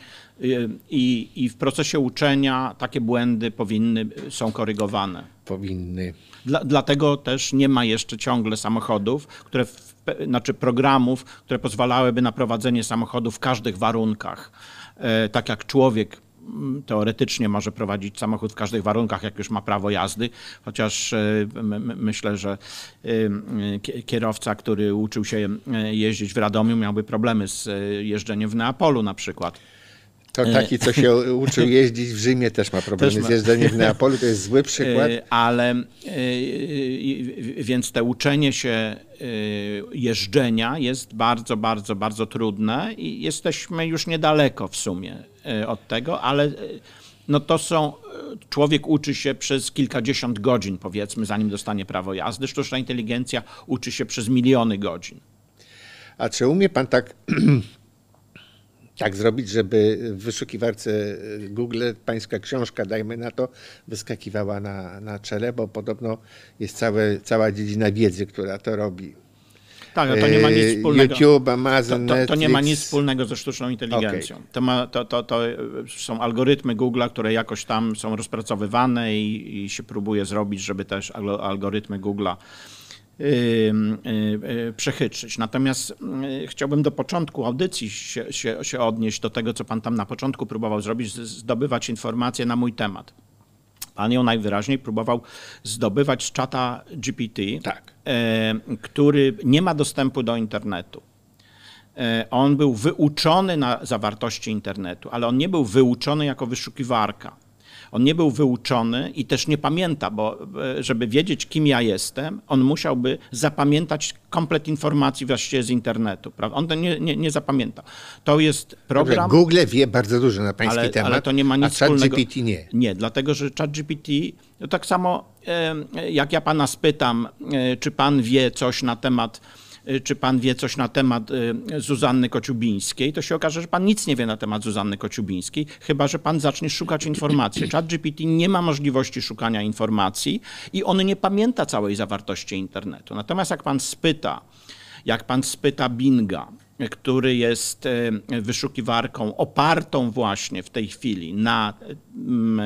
[SPEAKER 2] i, i w procesie uczenia takie błędy powinny, są korygowane. Powinny. Dla, dlatego też nie ma jeszcze ciągle samochodów, które, w, znaczy programów, które pozwalałyby na prowadzenie samochodu w każdych warunkach. Tak jak człowiek teoretycznie może prowadzić samochód w każdych warunkach, jak już ma prawo jazdy, chociaż e, myślę, że e, kierowca, który uczył się e, jeździć w Radomiu, miałby problemy z jeżdżeniem w Neapolu na przykład. To taki, co się uczył
[SPEAKER 1] jeździć w Rzymie, też ma problemy z jeżdżeniem w Neapolu. To jest zły przykład.
[SPEAKER 2] Ale więc te uczenie się jeżdżenia jest bardzo, bardzo, bardzo trudne i jesteśmy już niedaleko w sumie E, od tego, ale e, no to są, e, człowiek uczy się przez kilkadziesiąt godzin, powiedzmy, zanim dostanie prawo jazdy. Sztuczna inteligencja uczy się przez miliony godzin. A czy umie pan tak, tak
[SPEAKER 1] zrobić, żeby w wyszukiwarce Google pańska książka, dajmy na to, wyskakiwała na, na czele, bo podobno jest całe, cała dziedzina wiedzy, która to robi.
[SPEAKER 2] Tak, no to nie ma nic y, wspólnego. YouTube, Amazon, to, to, to nie ma nic wspólnego ze sztuczną inteligencją. Okay. To, ma, to, to, to y, są algorytmy Google'a, które jakoś tam są rozpracowywane i, i się próbuje zrobić, żeby też algorytmy Google'a y, przechytrzyć. Natomiast chciałbym do początku audycji się, się, się odnieść do tego, co pan tam na początku próbował zrobić, zdobywać informacje na mój temat. Pan ją najwyraźniej próbował zdobywać z czata GPT, tak. E, który nie ma dostępu do internetu. E, on był wyuczony na zawartości internetu, ale on nie był wyuczony jako wyszukiwarka. On nie był wyuczony i też nie pamięta, bo e, żeby wiedzieć, kim ja jestem, on musiałby zapamiętać komplet informacji właściwie z internetu. Prawda? On to nie, nie, nie zapamięta. To jest program... Dobrze,
[SPEAKER 1] Google wie bardzo dużo na pański ale, temat, ale to nie ma nic a ChatGPT nie.
[SPEAKER 2] Nie, dlatego że ChatGPT no tak samo jak ja pana spytam, e, czy pan wie coś na temat Y, czy pan wie coś na temat y, Zuzanny Kociubińskiej, to się okaże, że pan nic nie wie na temat Zuzanny Kociubińskiej, chyba że pan zacznie szukać informacji. ChatGPT nie ma możliwości szukania informacji i on nie pamięta całej zawartości internetu. Natomiast jak pan spyta, jak pan spyta Binga, który jest y, wyszukiwarką opartą właśnie w tej chwili na, mm,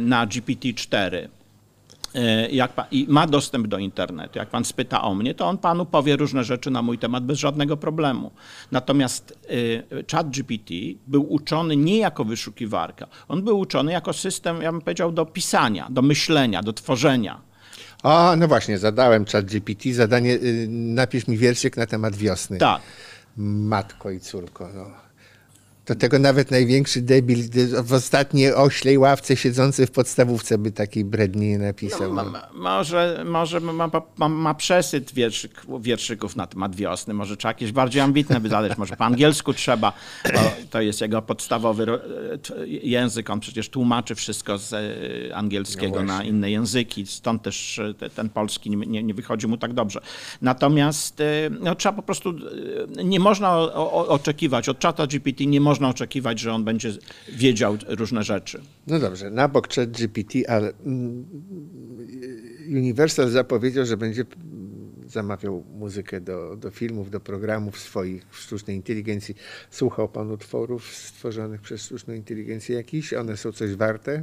[SPEAKER 2] na GPT-4, E, jak pan, i ma dostęp do internetu. Jak pan spyta o mnie, to on panu powie różne rzeczy na mój temat bez żadnego problemu. Natomiast e, chat GPT był uczony nie jako wyszukiwarka. On był uczony jako system, ja bym powiedział, do pisania, do myślenia, do tworzenia.
[SPEAKER 1] O, no właśnie, zadałem chat GPT zadanie, y, napisz mi wierszyk na temat wiosny. Tak. Matko i córko, no. To tego nawet największy debil w ostatniej oślej ławce siedzący w podstawówce by takiej bredni nie napisał. No, ma,
[SPEAKER 2] może może ma, ma, ma przesyt wierszyk, wierszyków na temat wiosny. Może trzeba jakieś bardziej ambitne by Może po angielsku trzeba, bo to jest jego podstawowy język. On przecież tłumaczy wszystko z e, angielskiego no na inne języki. Stąd też e, ten polski nie, nie wychodzi mu tak dobrze. Natomiast e, no, trzeba po prostu, nie można o, o, oczekiwać od czata GPT, nie można można oczekiwać, że on będzie wiedział różne rzeczy. No dobrze, na bok
[SPEAKER 1] chat GPT, ale mm, Universal zapowiedział, że będzie mm, zamawiał muzykę do, do filmów, do programów swoich w sztucznej inteligencji. Słuchał pan utworów stworzonych przez sztuczną inteligencję jakiś? One są coś warte?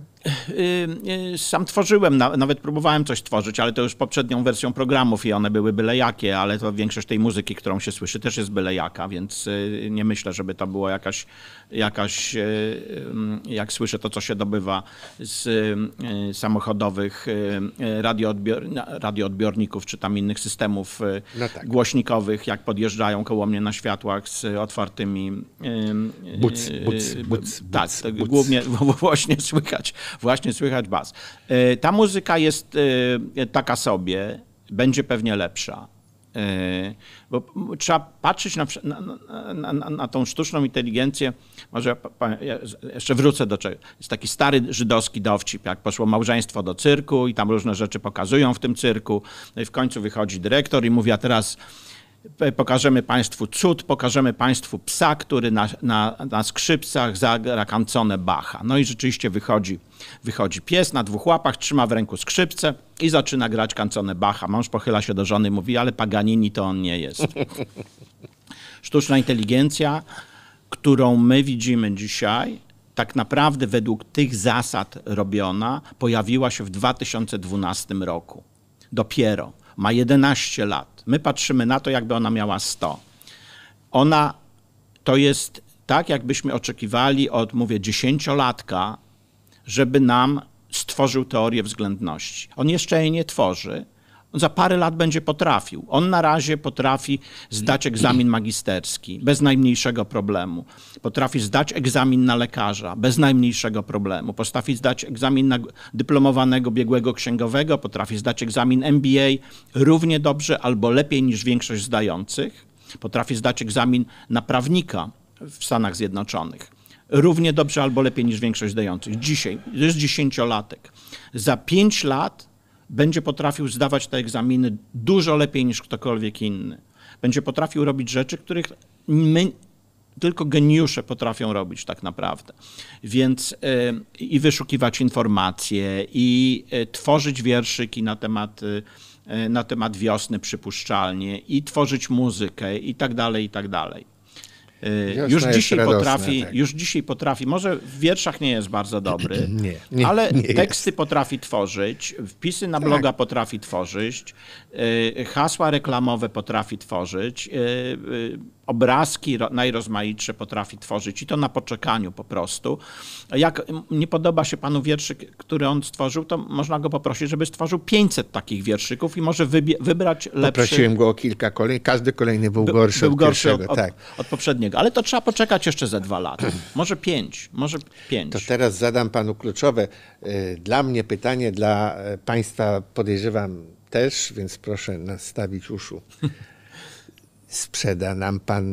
[SPEAKER 2] Yy, yy, sam tworzyłem, nawet próbowałem coś tworzyć, ale to już poprzednią wersją programów i one były byle jakie, ale to większość tej muzyki, którą się słyszy, też jest byle jaka, więc yy, nie myślę, żeby to było jakaś, jakaś jak słyszę to, co się dobywa z samochodowych radioodbior radioodbiorników, czy tam innych systemów no tak. głośnikowych, jak podjeżdżają koło mnie na światłach z otwartymi... Buc, buc, buc, buc, tak, buc. głównie właśnie słychać właśnie słychać bas. E, ta muzyka jest e, taka sobie, będzie pewnie lepsza. E, bo trzeba patrzeć na, na, na, na tą sztuczną inteligencję. Może ja jeszcze wrócę do czegoś. Jest taki stary żydowski dowcip, jak poszło małżeństwo do cyrku i tam różne rzeczy pokazują w tym cyrku. No i w końcu wychodzi dyrektor i mówi, a teraz Pokażemy Państwu cud, pokażemy Państwu psa, który na, na, na skrzypcach zagra kancone Bacha. No i rzeczywiście wychodzi, wychodzi pies na dwóch łapach, trzyma w ręku skrzypce i zaczyna grać kancone Bacha. Mąż pochyla się do żony i mówi, ale Paganini to on nie jest. Sztuczna inteligencja, którą my widzimy dzisiaj, tak naprawdę według tych zasad robiona, pojawiła się w 2012 roku. Dopiero ma 11 lat. My patrzymy na to, jakby ona miała 100. Ona to jest tak, jakbyśmy oczekiwali od, mówię, dziesięciolatka, żeby nam stworzył teorię względności. On jeszcze jej nie tworzy, on za parę lat będzie potrafił. On na razie potrafi zdać egzamin magisterski bez najmniejszego problemu. Potrafi zdać egzamin na lekarza bez najmniejszego problemu. Potrafi zdać egzamin na dyplomowanego biegłego księgowego, potrafi zdać egzamin MBA równie dobrze albo lepiej niż większość zdających. Potrafi zdać egzamin na prawnika w Stanach Zjednoczonych równie dobrze albo lepiej niż większość zdających. Dzisiaj, to jest dziesięciolatek. Za pięć lat będzie potrafił zdawać te egzaminy dużo lepiej niż ktokolwiek inny. Będzie potrafił robić rzeczy, których my, tylko geniusze potrafią robić tak naprawdę. Więc e, i wyszukiwać informacje, i e, tworzyć wierszyki na temat, e, na temat wiosny przypuszczalnie, i tworzyć muzykę, i tak dalej, i tak dalej już dzisiaj potrafi, tak. już dzisiaj potrafi, może w wierszach nie jest bardzo dobry, nie, nie, ale nie teksty jest. potrafi tworzyć, wpisy na bloga tak. potrafi tworzyć, y, hasła reklamowe potrafi tworzyć y, y, obrazki najrozmaitsze potrafi tworzyć i to na poczekaniu po prostu. Jak nie podoba się panu wierszyk, który on stworzył, to można go poprosić, żeby stworzył 500 takich wierszyków i może wybrać lepszy. Poprosiłem go
[SPEAKER 1] o kilka kolejnych, każdy kolejny był gorszy był od gorszy od, od, tak.
[SPEAKER 2] od poprzedniego, ale to trzeba poczekać jeszcze ze dwa lata. Może pięć, może pięć. To teraz zadam panu kluczowe
[SPEAKER 1] y, dla mnie pytanie, dla e, państwa podejrzewam też, więc proszę nastawić uszu sprzeda nam pan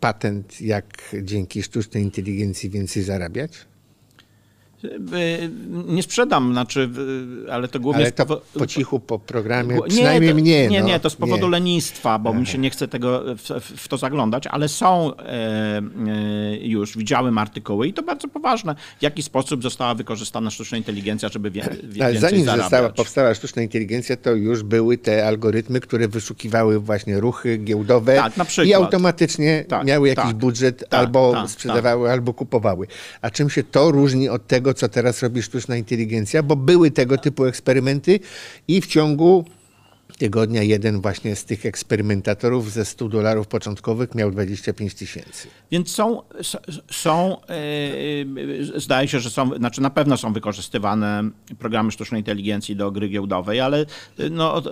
[SPEAKER 1] patent, jak dzięki sztucznej inteligencji więcej zarabiać?
[SPEAKER 2] Yy, nie sprzedam, znaczy, ale to głównie... Ale to
[SPEAKER 1] po cichu po programie, nie, przynajmniej mnie. Nie, no. nie, to z powodu nie.
[SPEAKER 2] lenistwa, bo Aha. mi się nie chce tego, w, w to zaglądać, ale są e, e, już, widziałem artykuły i to bardzo poważne, w jaki sposób została wykorzystana sztuczna inteligencja, żeby wie, więcej ale zanim zarabiać. Została,
[SPEAKER 1] powstała sztuczna inteligencja, to już były te algorytmy, które wyszukiwały właśnie ruchy giełdowe tak, na przykład. i automatycznie tak, miały jakiś tak, budżet, tak, albo tak, tak. sprzedawały, albo kupowały. A czym się to różni od tego, co teraz robi sztuczna inteligencja, bo były tego typu eksperymenty i w ciągu tygodnia jeden właśnie z tych eksperymentatorów ze 100 dolarów początkowych miał 25 tysięcy.
[SPEAKER 2] Więc są, są e, e, zdaje się, że są, znaczy na pewno są wykorzystywane programy sztucznej inteligencji do gry giełdowej, ale e, no,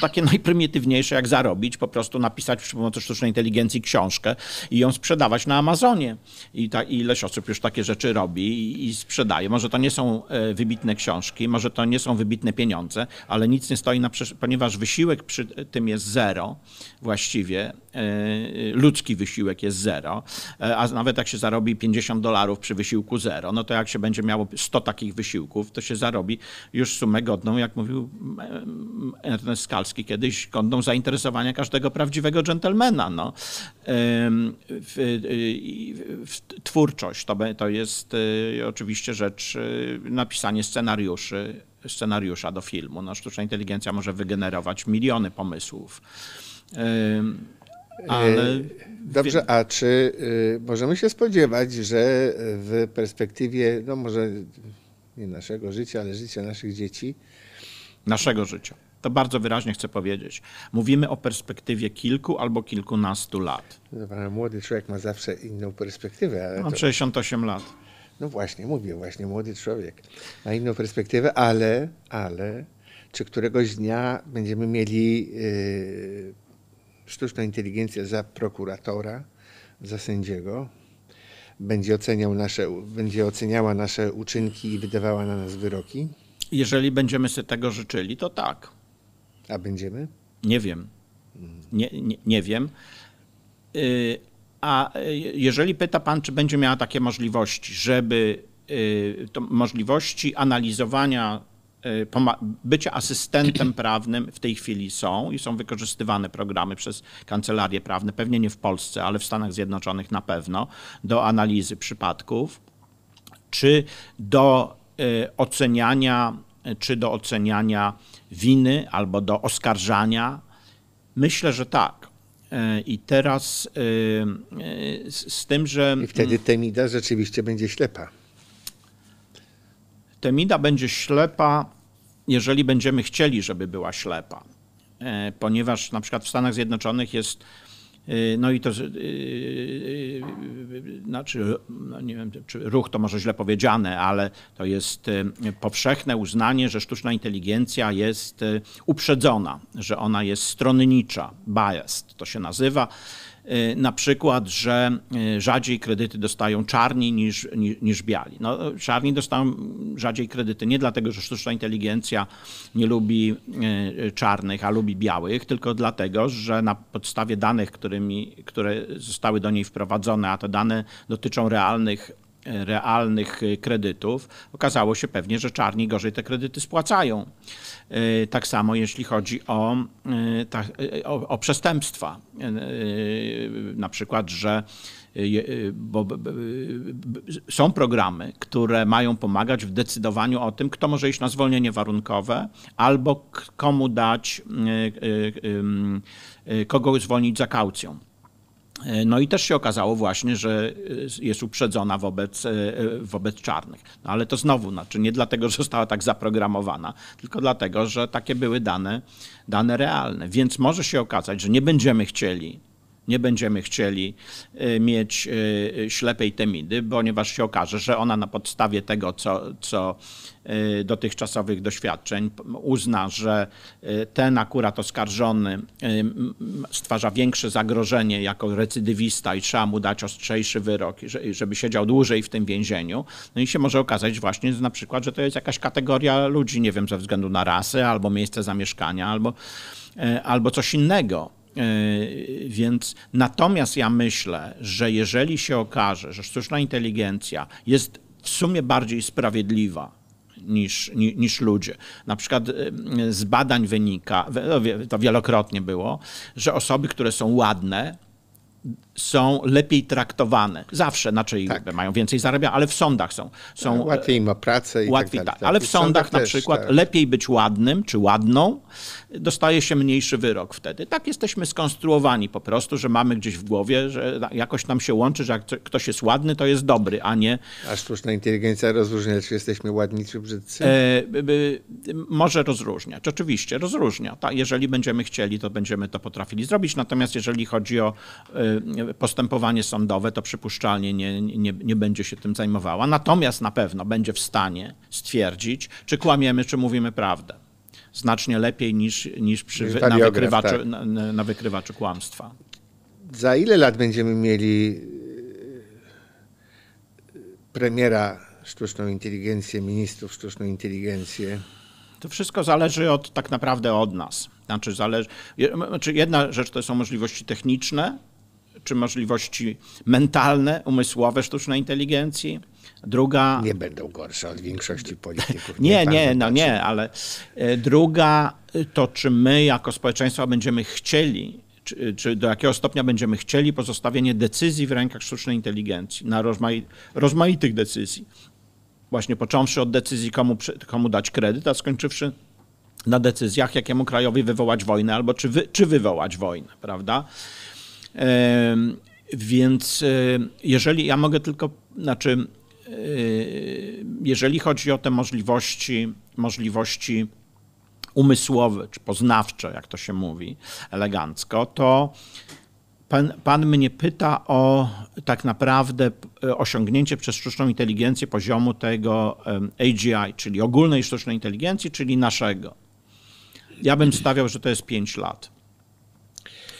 [SPEAKER 2] takie najprymitywniejsze jak zarobić, po prostu napisać przy pomocy sztucznej inteligencji książkę i ją sprzedawać na Amazonie. I ta, ileś osób już takie rzeczy robi i, i sprzedaje. Może to nie są wybitne książki, może to nie są wybitne pieniądze, ale nic nie stoi na przeszkodzie, ponieważ ponieważ wysiłek przy tym jest zero właściwie, e, ludzki wysiłek jest zero, e, a nawet jak się zarobi 50 dolarów przy wysiłku zero, no to jak się będzie miało 100 takich wysiłków, to się zarobi już sumę godną, jak mówił e, Ernest Skalski kiedyś, godną zainteresowania każdego prawdziwego dżentelmena. No. Twórczość to, to jest oczywiście rzecz, napisanie scenariuszy, scenariusza do filmu. No, sztuczna inteligencja może wygenerować miliony pomysłów. Ale... E, dobrze,
[SPEAKER 1] a czy y, możemy się spodziewać, że w perspektywie, no może nie naszego
[SPEAKER 2] życia, ale życia naszych dzieci? Naszego życia. To bardzo wyraźnie chcę powiedzieć. Mówimy o perspektywie kilku albo kilkunastu lat.
[SPEAKER 1] Młody człowiek ma zawsze inną perspektywę. Ale Mam to...
[SPEAKER 2] 68 lat.
[SPEAKER 1] No właśnie, mówię, właśnie młody człowiek ma inną perspektywę, ale, ale czy któregoś dnia będziemy mieli yy, sztuczną inteligencję za prokuratora, za sędziego? Będzie, oceniał nasze, będzie oceniała nasze uczynki i wydawała na nas
[SPEAKER 2] wyroki? Jeżeli będziemy sobie tego życzyli, to tak. A będziemy? Nie wiem. Nie, nie, nie wiem. Yy, a e, jeżeli pyta Pan, czy będzie miała takie możliwości, żeby e, możliwości analizowania, e, bycia asystentem prawnym w tej chwili są i są wykorzystywane programy przez kancelarie prawne, pewnie nie w Polsce, ale w Stanach Zjednoczonych na pewno, do analizy przypadków, czy do oceniania, czy do oceniania winy albo do oskarżania. Myślę, że tak E, I teraz e, e, z tym, że. I wtedy mm,
[SPEAKER 1] Temida rzeczywiście będzie ślepa.
[SPEAKER 2] Temida będzie ślepa, jeżeli będziemy chcieli, żeby była ślepa. Ponieważ na przykład w Stanach Zjednoczonych jest Y, no i to y, y, znaczy, no nie wiem, czy ruch to może źle powiedziane, ale to jest powszechne uznanie, że sztuczna inteligencja jest uprzedzona, że ona jest stronnicza, biased to się nazywa Y, na przykład, że y, rzadziej kredyty dostają czarni niż, niż, niż biali. No, czarni dostają rzadziej kredyty nie dlatego, że sztuczna inteligencja nie lubi y, czarnych, a lubi białych, tylko dlatego, że na podstawie danych, którymi, które zostały do niej wprowadzone, a te dane dotyczą realnych realnych e, kredytów, okazało się pewnie, że czarni gorzej te kredyty spłacają. E, tak samo jeśli chodzi o, e, o, o przestępstwa. Na przykład, że bo są programy, które mają pomagać w decydowaniu o tym, kto może iść na zwolnienie warunkowe, albo komu dać, kogo zwolnić za kaucją. E, no i też się okazało właśnie, że e, jest uprzedzona wobec, e, wobec czarnych. No ale to znowu, znaczy nie dlatego, że została tak zaprogramowana, tylko dlatego, że takie były dane, dane realne. Więc może się okazać, że nie będziemy chcieli nie będziemy chcieli e, mieć e, ślepej temidy, ponieważ się okaże, że ona na podstawie tego, co, co e, dotychczasowych doświadczeń uzna, że ten akurat oskarżony stwarza większe zagrożenie jako recydywista i trzeba mu dać ostrzejszy wyrok, żeby siedział dłużej w tym więzieniu. No i się może okazać właśnie na przykład, że to jest jakaś kategoria ludzi, nie wiem, ze względu na rasę albo miejsce zamieszkania, albo, albo coś innego. E, więc natomiast ja myślę, że jeżeli się okaże, że sztuczna inteligencja jest w sumie bardziej sprawiedliwa niż, niż, niż ludzie. Na przykład e, z badań wynika, no to wielokrotnie było, że osoby, które są ładne, są lepiej traktowane. Zawsze, znaczy tak. mają więcej zarabia, ale w sądach są. są tak, łatwiej ma pracę i łatwiej, tak, dalej, tak. tak. Ale w sądach, na też, przykład tak. lepiej być ładnym czy ładną, dostaje się mniejszy wyrok wtedy. Tak jesteśmy skonstruowani po prostu, że mamy gdzieś w głowie, że jakoś nam się łączy, że jak ktoś jest ładny, to jest dobry, a nie... A sztuczna inteligencja rozróżnia, czy jesteśmy ładni, czy brzydcy? E, by, może rozróżniać, oczywiście, rozróżnia. Ta, jeżeli będziemy chcieli, to będziemy to potrafili zrobić. Natomiast jeżeli chodzi o e, postępowanie sądowe, to przypuszczalnie nie, nie, nie będzie się tym zajmowała. Natomiast na pewno będzie w stanie stwierdzić, czy kłamiemy, czy mówimy prawdę. Znacznie lepiej niż, niż przy, na, wykrywaczu, tak. na, na wykrywaczu kłamstwa. Za
[SPEAKER 1] ile lat będziemy mieli e, premiera sztuczną inteligencję, ministrów sztuczną
[SPEAKER 2] inteligencję? To wszystko zależy od, tak naprawdę od nas. Znaczy, zależy, znaczy jedna rzecz to są możliwości techniczne, czy możliwości mentalne, umysłowe sztucznej inteligencji. Druga. Nie będą gorsze od większości polityków. Nie, nie, nie no nie, ale e, druga e, to, czy my jako społeczeństwo będziemy chcieli, czy, czy, do jakiego stopnia będziemy chcieli pozostawienie decyzji w rękach sztucznej inteligencji, na rozmaitych decyzji. Właśnie począwszy od decyzji, komu, komu dać kredyt, a skończywszy na decyzjach, jakiemu krajowi wywołać wojnę, albo czy, wy, czy wywołać wojnę, prawda? Więc e, jeżeli ja mogę tylko, znaczy, e, jeżeli chodzi o te możliwości, możliwości umysłowe czy poznawcze, jak to się mówi elegancko, to pan, pan mnie pyta o tak naprawdę e, osiągnięcie przez sztuczną inteligencję poziomu tego AGI, czyli ogólnej sztucznej inteligencji, czyli naszego. Ja bym stawiał, że to jest 5 lat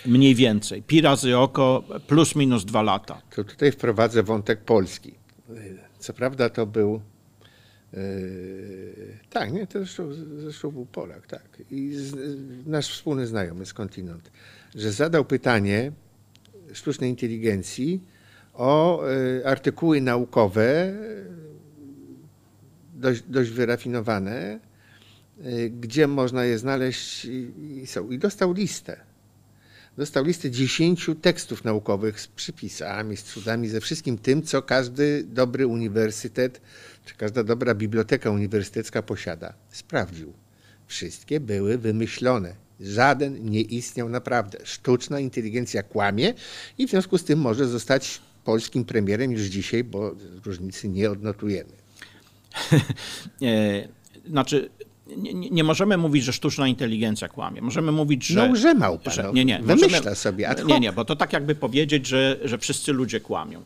[SPEAKER 2] mniej więcej. Pi razy oko plus minus dwa lata. To tutaj wprowadzę wątek polski. Co prawda to był. Yy,
[SPEAKER 1] tak, nie, to zresztą, zresztą był Polak, tak. I z, nasz wspólny znajomy skądinąd, że zadał pytanie sztucznej inteligencji o yy, artykuły naukowe, e, dość, dość wyrafinowane, gdzie można je znaleźć i, i, są. I dostał listę dostał listę dziesięciu tekstów naukowych z przypisami, z cudami, ze wszystkim tym, co każdy dobry uniwersytet czy każda dobra biblioteka uniwersytecka posiada. Sprawdził. Wszystkie były wymyślone. Żaden nie istniał naprawdę. Sztuczna inteligencja kłamie i w związku z tym może zostać polskim premierem już dzisiaj, bo różnicy nie odnotujemy.
[SPEAKER 2] E, znaczy, nie, nie, możemy mówić, że sztuczna inteligencja kłamie. Możemy mówić, że. No, urzymał pan. Że, no. nie, nie, Wymyśla możemy, sobie. Ad hoc. Nie, nie, bo to tak jakby powiedzieć, że, że wszyscy ludzie kłamią.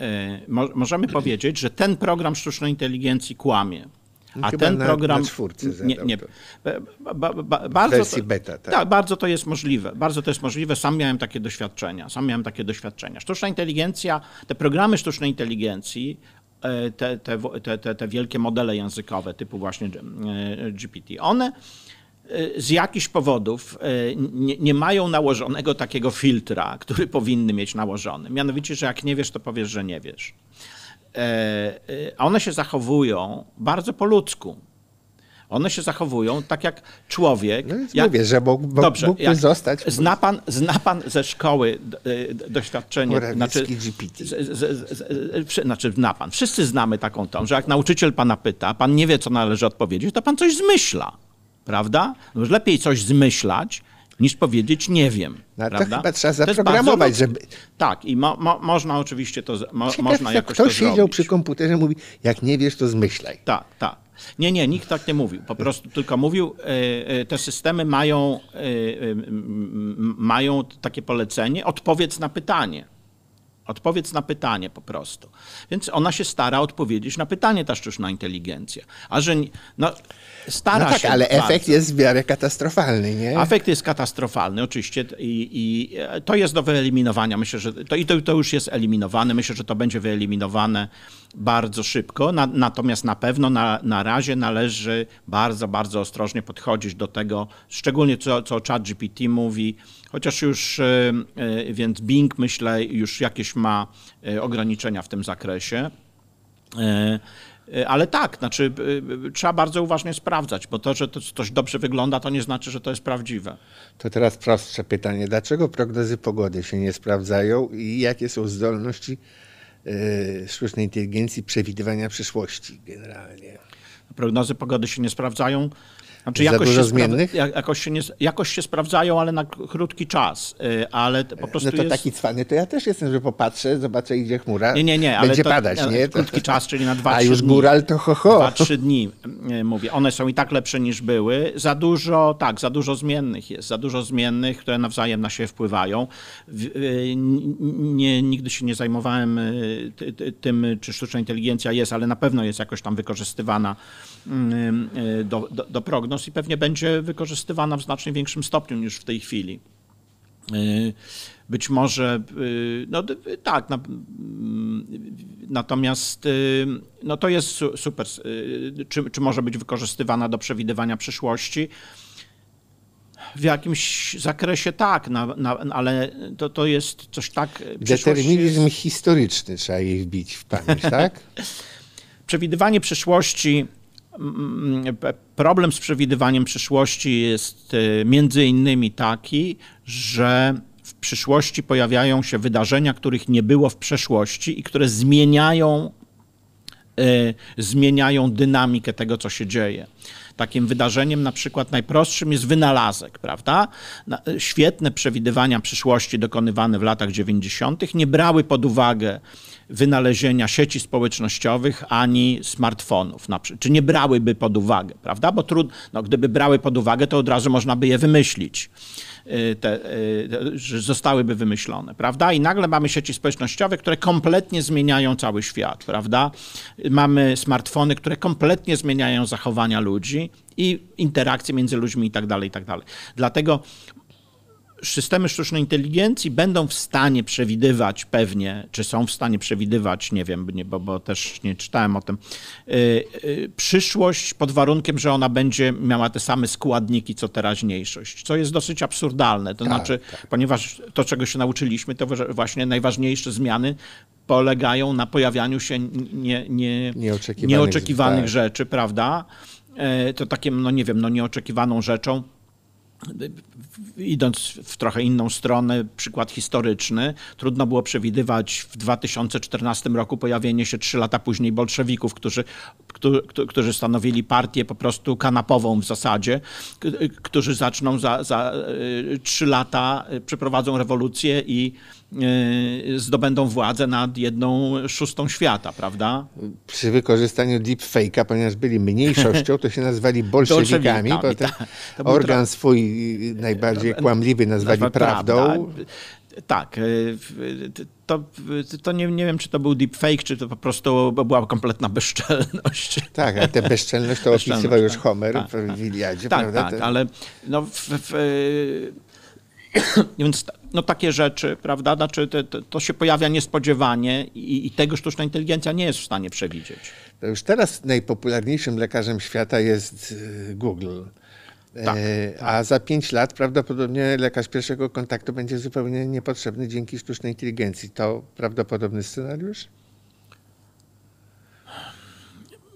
[SPEAKER 2] E, mo, możemy powiedzieć, że ten program sztucznej inteligencji kłamie. A Chyba ten program. nie, nie. bardzo, beta, tak. tak. bardzo to jest możliwe. Bardzo to jest możliwe. Sam miałem takie doświadczenia. Sam miałem takie doświadczenia. Sztuczna inteligencja, te programy sztucznej inteligencji, E, te, te, te, te wielkie modele językowe typu właśnie e, GPT, one e, z jakichś powodów nie, nie, mają nałożonego takiego filtra, który powinny mieć nałożony. Mianowicie, że jak nie wiesz, to powiesz, że nie wiesz. A one się zachowują bardzo po ludzku. One się zachowują tak jak człowiek. No jak... Mówię, że mógł, mógł, Dobrze, mógłby jak... zostać. Zna pan, zna pan ze szkoły e, doświadczenie. Znaczy, GPT. Z, z, z, znaczy, zna pan. Wszyscy znamy taką tą, że jak nauczyciel pana pyta, pan nie wie, co należy odpowiedzieć, to pan coś zmyśla. Prawda? No, lepiej coś zmyślać, niż powiedzieć nie wiem. No, to chyba trzeba zaprogramować, żeby... No, tak, i mo, mo, można oczywiście to, mo, Ciekawe, można jakoś ktoś to siedział
[SPEAKER 1] przy komputerze i mówi, jak nie wiesz, to zmyślaj. Tak, tak.
[SPEAKER 2] Nie, nie, nikt tak nie mówił. Po prostu tylko mówił, e, e, te systemy mają, e, mają takie polecenie, odpowiedz na pytanie. Odpowiedz na pytanie po prostu. Więc ona się stara odpowiedzieć na pytanie, ta sztuczna inteligencja. A że. No, stara no tak, się. ale bardzo. efekt
[SPEAKER 1] jest w miarę katastrofalny, nie?
[SPEAKER 2] Efekt jest katastrofalny, oczywiście, i, i e, to jest do wyeliminowania. Myślę, że to, i to, to już jest eliminowane. Myślę, że to będzie wyeliminowane bardzo szybko. Na, natomiast na pewno na, na razie należy bardzo, bardzo ostrożnie podchodzić do tego, szczególnie co, co ChatGPT mówi, chociaż już, e, e, więc Bing, myślę, już jakieś ma ograniczenia w tym zakresie. E, ale tak, znaczy e, e, trzeba bardzo uważnie sprawdzać, bo to, że to coś dobrze wygląda, to nie znaczy, że to jest prawdziwe. To teraz prostsze
[SPEAKER 1] pytanie. Dlaczego prognozy pogody się nie sprawdzają i jakie są zdolności yy, sztucznej inteligencji przewidywania przyszłości
[SPEAKER 2] generalnie?
[SPEAKER 1] Prognozy pogody
[SPEAKER 2] się nie sprawdzają, znaczy, jakoś dużo się zmiennych? Jakoś się, nie, jakoś się sprawdzają, ale na krótki czas. Y, ale po no prostu no to jest... taki
[SPEAKER 1] cwany, to ja też jestem, że popatrzę, zobaczę, idzie chmura, nie, nie, nie, będzie to, padać. Nie? Krótki to... czas,
[SPEAKER 2] czyli na dwa, A już dni. góral to ho, ho. Dwa, trzy dni, y, mówię. One są i tak lepsze niż były. Za dużo, tak, za dużo zmiennych jest. Za dużo zmiennych, które nawzajem na siebie wpływają. Y, nie, nigdy się nie zajmowałem tym, czy sztuczna inteligencja jest, ale na pewno jest jakoś tam wykorzystywana Y, y, do, do, do prognoz i pewnie będzie wykorzystywana w znacznie większym stopniu niż w tej chwili. Y, być może, no tak, na, mm, natomiast no to jest super, czy, czy może być wykorzystywana do przewidywania przyszłości. W jakimś zakresie tak, na, na, ale to, to jest coś tak... Determinizm jest... historyczny
[SPEAKER 1] trzeba jej wbić w pamięć, tak?
[SPEAKER 2] Przewidywanie przyszłości problem z przewidywaniem przyszłości jest e, między innymi taki, że w przyszłości pojawiają się wydarzenia, których nie było w przeszłości i które zmieniają, e, zmieniają dynamikę tego, co się dzieje. Takim wydarzeniem, na przykład najprostszym, jest wynalazek, prawda? E, świetne przewidywania przyszłości dokonywane w latach 90. nie brały pod uwagę wynalezienia sieci społecznościowych ani smartfonów, na przykład, czy nie brałyby pod uwagę, prawda? Bo trud, no, gdyby brały pod uwagę, to od razu można by je wymyślić. Y, te, y, że zostałyby wymyślone, prawda? I nagle mamy sieci społecznościowe, które kompletnie zmieniają cały świat, prawda? Mamy smartfony, które kompletnie zmieniają zachowania ludzi i interakcje między ludźmi i tak dalej, i tak dalej. Dlatego systemy sztucznej inteligencji będą w stanie przewidywać pewnie, czy są w stanie przewidywać, nie wiem, bo, bo też nie czytałem o tym, y, y, przyszłość pod warunkiem, że ona będzie miała te same składniki co teraźniejszość, co jest dosyć absurdalne. To tak, znaczy, tak. ponieważ to, czego się nauczyliśmy, to właśnie najważniejsze zmiany polegają na pojawianiu się nie, nie, nieoczekiwanych, nieoczekiwanych rzeczy, tak. prawda? E, to takim, no nie wiem, no nieoczekiwaną rzeczą Idąc w trochę inną stronę, przykład historyczny, trudno było przewidywać w 2014 roku pojawienie się trzy lata później bolszewików, którzy, którzy, którzy stanowili partię po prostu kanapową w zasadzie, którzy zaczną za, za y, trzy lata, y, przeprowadzą rewolucję i E, zdobędą władzę nad jedną szóstą świata, prawda?
[SPEAKER 1] Przy wykorzystaniu deepfake'a, ponieważ byli mniejszością, to się nazwali bolszewikami, tak. organ swój e, najbardziej e, kłamliwy nazwali prawdą. Prawda.
[SPEAKER 2] Tak, to, to nie, nie wiem, czy to był deepfake, czy to po prostu była kompletna bezczelność. Tak, ale tę bezczelność to bezczelność, opisywał już tak. Homer tak, w Wiliadzie, tak, prawda? Tak, ale no w, w, Więc no, takie rzeczy, prawda, znaczy, to, to się pojawia niespodziewanie i, i, tego sztuczna inteligencja nie jest w stanie przewidzieć.
[SPEAKER 1] To już teraz najpopularniejszym lekarzem świata jest y, Google. E, tak, tak. A za 5 lat prawdopodobnie lekarz pierwszego kontaktu będzie zupełnie niepotrzebny dzięki sztucznej inteligencji. To prawdopodobny scenariusz?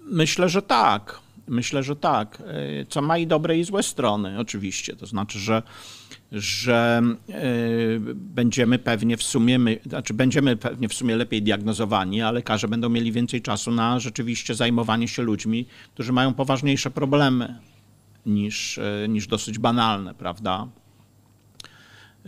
[SPEAKER 2] Myślę, że tak. Myślę, że tak. E, co ma i dobre i złe strony, oczywiście. To znaczy, że że y, będziemy pewnie w sumie, my, znaczy będziemy pewnie w sumie lepiej diagnozowani, a lekarze będą mieli więcej czasu na rzeczywiście zajmowanie się ludźmi, którzy mają poważniejsze problemy niż, y, niż dosyć banalne, prawda?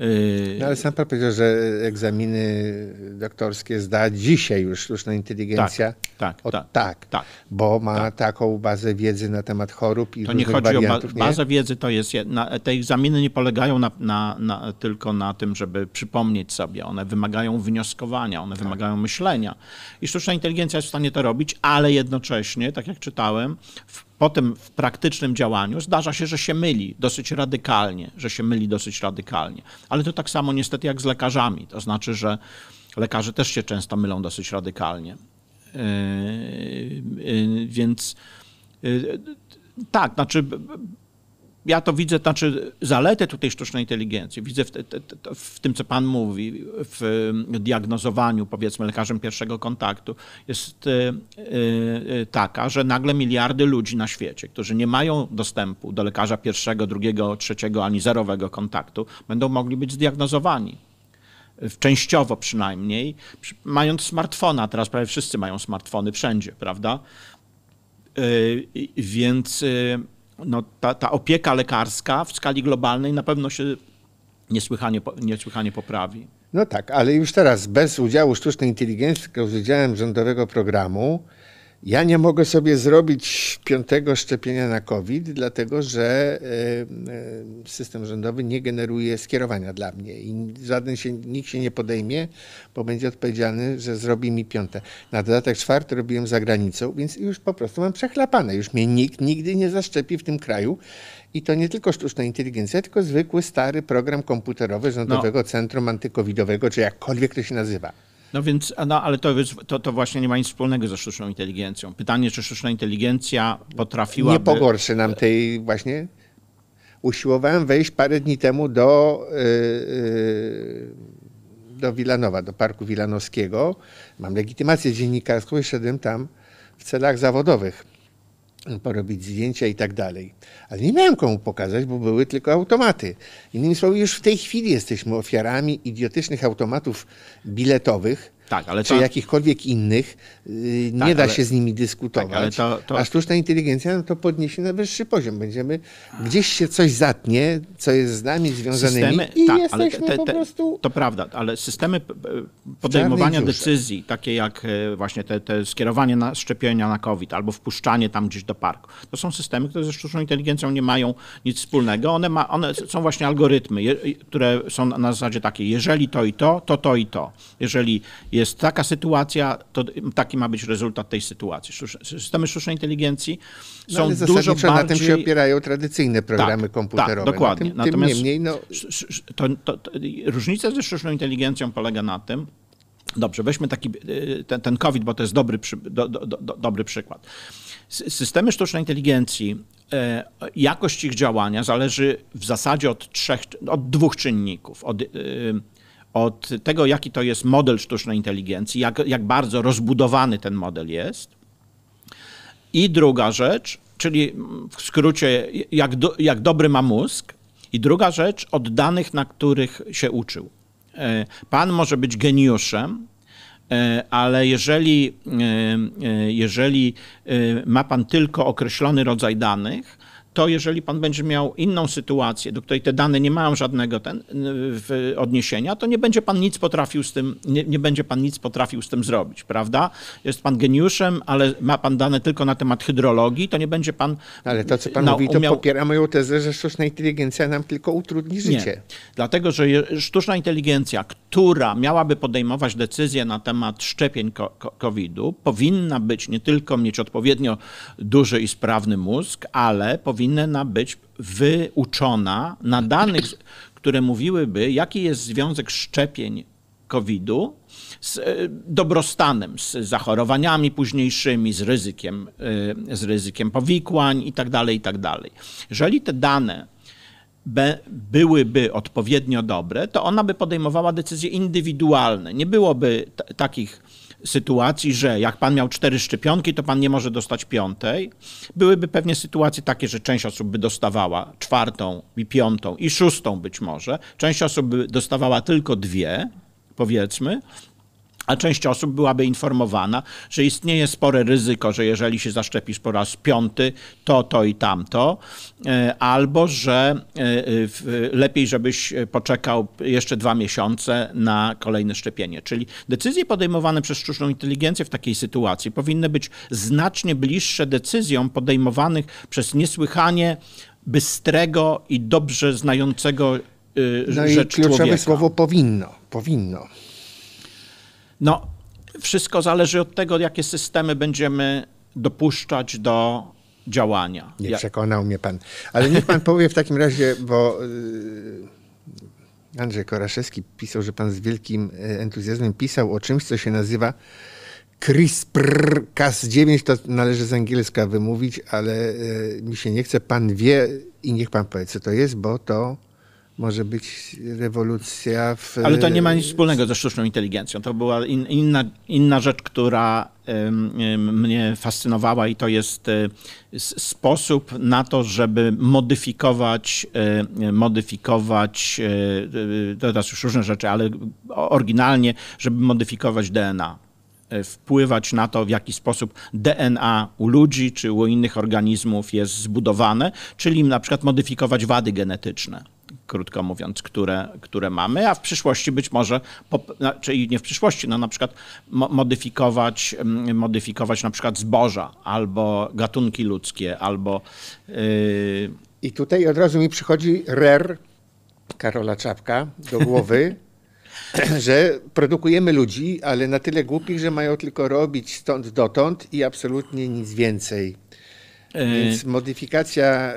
[SPEAKER 1] Y, no, ale sam pan powiedział, że egzaminy doktorskie zda dzisiaj już sztuczna inteligencja. Tak, tak, o, tak, tak, tak, Bo ma tak. taką bazę wiedzy na temat chorób i To nie chodzi o ba bazę
[SPEAKER 2] wiedzy, to jest. Na, te egzaminy nie polegają na, na, na, tylko na tym, żeby przypomnieć sobie. One wymagają wnioskowania, one tak. wymagają myślenia. I sztuczna inteligencja jest w stanie to robić, ale jednocześnie, tak jak czytałem, w potem w praktycznym działaniu zdarza się, że się myli dosyć radykalnie, że się myli dosyć radykalnie. Ale to tak samo niestety jak z lekarzami. To znaczy, że lekarze też się często mylą dosyć radykalnie. Yy, yy, więc yy, tak, znaczy ja to widzę, znaczy zaletę tutaj sztucznej inteligencji, widzę w, te, te, te, w, tym, co Pan mówi, w diagnozowaniu, powiedzmy, lekarzem pierwszego kontaktu, jest y, y, taka, że nagle miliardy ludzi na świecie, którzy nie mają dostępu do lekarza pierwszego, drugiego, trzeciego ani zerowego kontaktu, będą mogli być zdiagnozowani częściowo przynajmniej, mając smartfona. Teraz prawie wszyscy mają smartfony wszędzie, prawda? Więc no, ta, ta opieka lekarska w skali globalnej na pewno się niesłychanie, niesłychanie poprawi.
[SPEAKER 1] No tak, ale już teraz bez udziału sztucznej inteligencji, tylko z udziałem rządowego programu, ja nie mogę sobie zrobić piątego szczepienia na COVID, dlatego że e, e, system rządowy nie generuje skierowania dla mnie i żaden się, nikt się nie podejmie, bo będzie odpowiedzialny, że zrobi mi piąte. Na dodatek czwarty robiłem za granicą, więc już po prostu mam przechlapane. Już mnie nikt nigdy nie zaszczepi w tym kraju. I to nie tylko sztuczna inteligencja, tylko zwykły stary program komputerowy Rządowego no. Centrum Antykowidowego, czy jakkolwiek to się nazywa.
[SPEAKER 2] No więc, no, ale to, to, to właśnie nie ma nic wspólnego ze sztuczną inteligencją. Pytanie, czy sztuczna inteligencja potrafiła. Nie pogorszy
[SPEAKER 1] nam tej właśnie. Usiłowałem wejść parę dni temu do, y, y, do Wilanowa, do Parku Wilanowskiego. Mam legitymację dziennikarską i szedłem tam w celach zawodowych porobić zdjęcia i tak dalej. Ale nie miałem komu pokazać, bo były tylko automaty. Innymi słowy, już w tej chwili jesteśmy ofiarami idiotycznych automatów biletowych, tak, ale czy ta... jakichkolwiek innych, Y, nie tak, da ale, się z nimi dyskutować. Tak, to, to... A sztuczna inteligencja no to podniesie na wyższy poziom. Będziemy, gdzieś się coś zatnie, co jest z nami związane i tak, jesteśmy te, te, po prostu...
[SPEAKER 2] To prawda, ale systemy podejmowania decyzji, takie jak e, właśnie te, te, skierowanie na szczepienia na COVID albo wpuszczanie tam gdzieś do parku, to są systemy, które ze sztuczną inteligencją nie mają nic wspólnego. One, ma, one są właśnie algorytmy, je, które są na zasadzie takiej, jeżeli to i to, to to i to. Jeżeli jest taka sytuacja, to taki ma być rezultat tej sytuacji. Systemy sztucznej inteligencji no, są no, ale dużo bardziej... na tym się opierają
[SPEAKER 1] tradycyjne programy tak, tak komputerowe. Tak, dokładnie. Tym, Natomiast tym
[SPEAKER 2] niemniej, no... to, to, to, różnica ze sztuczną inteligencją polega na tym, Dobrze, weźmy taki, e, ten, ten COVID, bo to jest dobry, do, do, do, dobry przykład. Systemy sztucznej inteligencji, e, jakość ich działania zależy w zasadzie od, trzech, od dwóch czynników. Od e, od tego, jaki to jest model sztucznej inteligencji, jak, jak bardzo rozbudowany ten model jest. I druga rzecz, czyli w skrócie, jak, do, jak dobry ma mózg. I druga rzecz, od danych, na których się uczył. E, pan może być geniuszem, e, ale jeżeli, e, jeżeli ma pan tylko określony rodzaj danych, to jeżeli pan będzie miał inną sytuację, do której te dane nie mają żadnego ten, y, odniesienia, to nie będzie pan nic potrafił z tym, nie, nie, będzie pan nic potrafił z tym zrobić, prawda? Jest pan geniuszem, ale ma pan dane tylko na temat hydrologii, to nie będzie pan. Ale to, co pan no, mówi, to umiał...
[SPEAKER 1] popiera moją tezę, że sztuczna inteligencja nam tylko utrudni życie. Nie.
[SPEAKER 2] Dlatego, że sztuczna inteligencja, która miałaby podejmować decyzje na temat szczepień COVID-u, powinna być nie tylko mieć odpowiednio duży i sprawny mózg, ale powinna powinna być wyuczona na danych, które mówiłyby, jaki jest związek szczepień COVID-u z e, dobrostanem, z zachorowaniami późniejszymi, z ryzykiem, e, z ryzykiem powikłań itd. Tak itd. Tak Jeżeli te dane byłyby odpowiednio dobre, to ona by podejmowała decyzje indywidualne. Nie byłoby takich sytuacji, że jak pan miał cztery szczepionki, to pan nie może dostać piątej. Byłyby pewnie sytuacje takie, że część osób by dostawała czwartą i piątą i szóstą być może. Część osób by dostawała tylko dwie, powiedzmy, a część osób byłaby informowana, że istnieje spore ryzyko, że jeżeli się zaszczepisz po raz piąty, to, to i tamto, e, albo że e, e, lepiej, żebyś poczekał jeszcze dwa miesiące na kolejne szczepienie. Czyli decyzje podejmowane przez sztuczną inteligencję w takiej sytuacji powinny być znacznie bliższe decyzjom podejmowanych przez niesłychanie bystrego i dobrze znającego no rzecz i kluczowe człowieka. słowo
[SPEAKER 1] powinno, powinno.
[SPEAKER 2] No, wszystko zależy od tego, jakie systemy będziemy dopuszczać do działania. Nie
[SPEAKER 1] przekonał mnie pan. Ale niech pan powie w takim razie, bo y, Andrzej Koraszewski pisał, że pan z wielkim y, entuzjazmem pisał o czymś, co się nazywa CRISPR Cas9, to należy z angielska wymówić, ale y, mi się nie chce. Pan wie i niech pan powie, co to jest, bo to może być rewolucja w... Ale to nie ma nic e,
[SPEAKER 2] wspólnego ze sztuczną inteligencją. To była in, inna, inna rzecz, która mnie fascynowała i to jest e, sposób na to, żeby modyfikować, e, modyfikować, teraz już różne rzeczy, ale oryginalnie, żeby modyfikować DNA wpływać na to, w jaki sposób DNA u ludzi czy u innych organizmów jest zbudowane, czyli na przykład modyfikować wady genetyczne krótko mówiąc, które, które mamy, a w przyszłości być może, czyli nie w przyszłości, no na przykład modyfikować, mm, modyfikować na przykład zboża albo gatunki ludzkie, albo... Yy... I tutaj od razu mi przychodzi RER Karola Czapka
[SPEAKER 1] do głowy, że produkujemy ludzi, ale na tyle głupich, że mają tylko robić stąd dotąd i absolutnie nic więcej. Więc e, modyfikacja, e,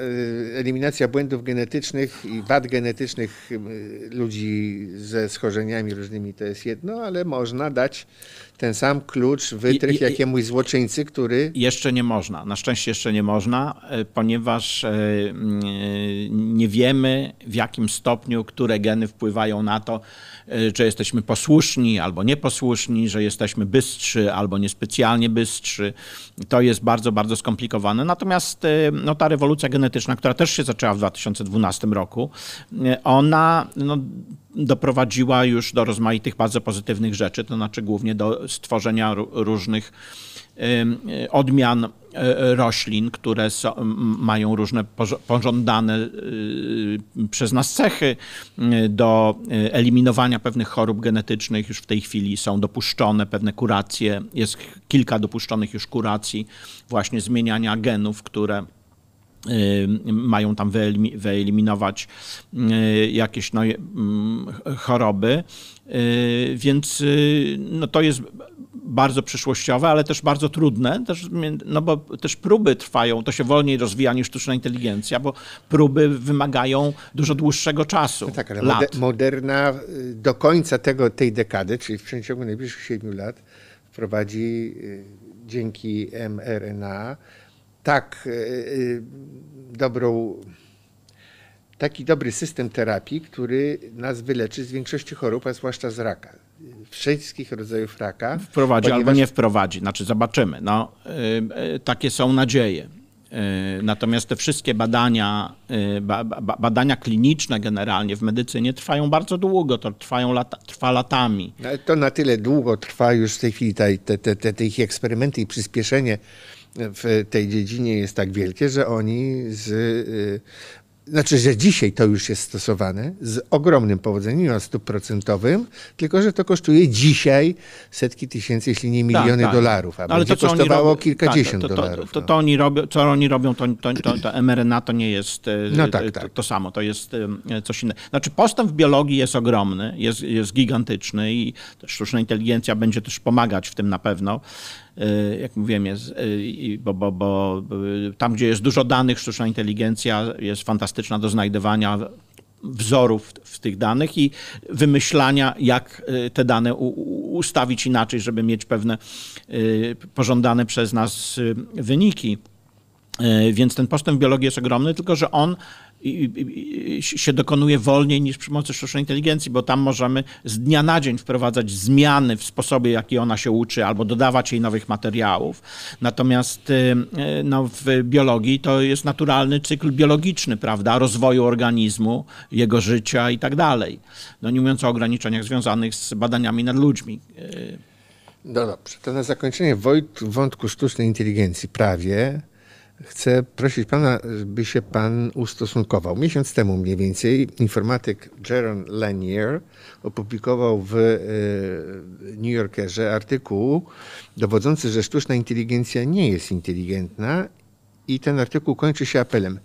[SPEAKER 1] eliminacja błędów genetycznych i wad genetycznych e, ludzi ze schorzeniami różnymi to jest jedno, ale można dać ten sam klucz, wytrych jakiemuś
[SPEAKER 2] złoczyńcy, który. Jeszcze nie można. Na szczęście jeszcze nie można, ponieważ nie wiemy w jakim stopniu, które geny wpływają na to, czy e, jesteśmy posłuszni albo nieposłuszni, że jesteśmy bystrzy albo niespecjalnie bystrzy. To jest bardzo, bardzo skomplikowane. Natomiast e, no, ta rewolucja genetyczna, która też się zaczęła w 2012 roku, e, ona no, doprowadziła już do rozmaitych bardzo pozytywnych rzeczy, to znaczy głównie do stworzenia różnych odmian E, e, roślin, które są, mają różne pożądane y, przez nas cechy y, do y, eliminowania pewnych chorób genetycznych. Już w tej chwili są dopuszczone pewne kuracje. Jest kilka dopuszczonych już kuracji właśnie zmieniania genów, które mają tam wyeliminować jakieś no, choroby. Więc no, to jest bardzo przyszłościowe, ale też bardzo trudne, też, no bo też próby trwają, to się wolniej rozwija niż sztuczna inteligencja, bo próby wymagają dużo dłuższego czasu. No tak, ale lat.
[SPEAKER 1] Moderna y, do końca tego, tej dekady, czyli w przeciągu najbliższych 7 lat, wprowadzi y, dzięki mRNA tak y, dobrą taki dobry system terapii, który nas wyleczy z większości chorób, a zwłaszcza z raka. Wszystkich rodzajów raka. Wprowadzi ponieważ... albo nie
[SPEAKER 2] wprowadzi, znaczy zobaczymy. No, yy, takie są nadzieje. Y, natomiast te wszystkie badania, y, badania kliniczne generalnie w medycynie trwają bardzo długo, to trwają lata, trwa latami.
[SPEAKER 1] No, ale to na tyle długo trwa już w tej chwili te, te, te, te ich eksperymenty i przyspieszenie w tej dziedzinie jest tak wielkie, że oni z znaczy, że dzisiaj to już jest stosowane z ogromnym powodzeniem, nie stuprocentowym, tylko że to kosztuje dzisiaj setki tysięcy, jeśli nie tak, miliony tak, tak. dolarów, a no, Ale to, kosztowało robią, kilkadziesiąt tak, to, to, dolarów.
[SPEAKER 2] To, no. to, oni robią, co oni robią, to, to, to, mRNA to nie jest e, no, tak, e, tak. To, samo, to jest e, coś innego. Znaczy postęp w biologii jest ogromny, jest, jest gigantyczny i sztuczna inteligencja będzie też pomagać w tym na pewno. E, jak mówiłem, jest, e, bo, bo, bo e, tam, gdzie jest dużo danych, sztuczna inteligencja jest fantastyczna do znajdowania wzorów w tych danych i wymyślania, jak te dane ustawić inaczej, żeby mieć pewne pożądane przez nas wyniki. Więc ten postęp w biologii jest ogromny, tylko że on i, się dokonuje wolniej niż przy pomocy sztucznej inteligencji, bo tam możemy z dnia na dzień wprowadzać zmiany w sposobie, jaki ona się uczy, albo dodawać jej nowych materiałów. Natomiast y, y, no, w biologii to jest naturalny cykl biologiczny, prawda, rozwoju organizmu, jego życia i tak dalej. No nie mówiąc o ograniczeniach związanych z badaniami nad ludźmi. Y, no dobrze, to na zakończenie
[SPEAKER 1] wątku sztucznej inteligencji prawie Chcę prosić pana, by się pan ustosunkował. Miesiąc temu mniej więcej informatyk Jaron Lanier opublikował w e, New Yorkerze artykuł dowodzący, że sztuczna inteligencja nie jest inteligentna i ten artykuł kończy się apelem.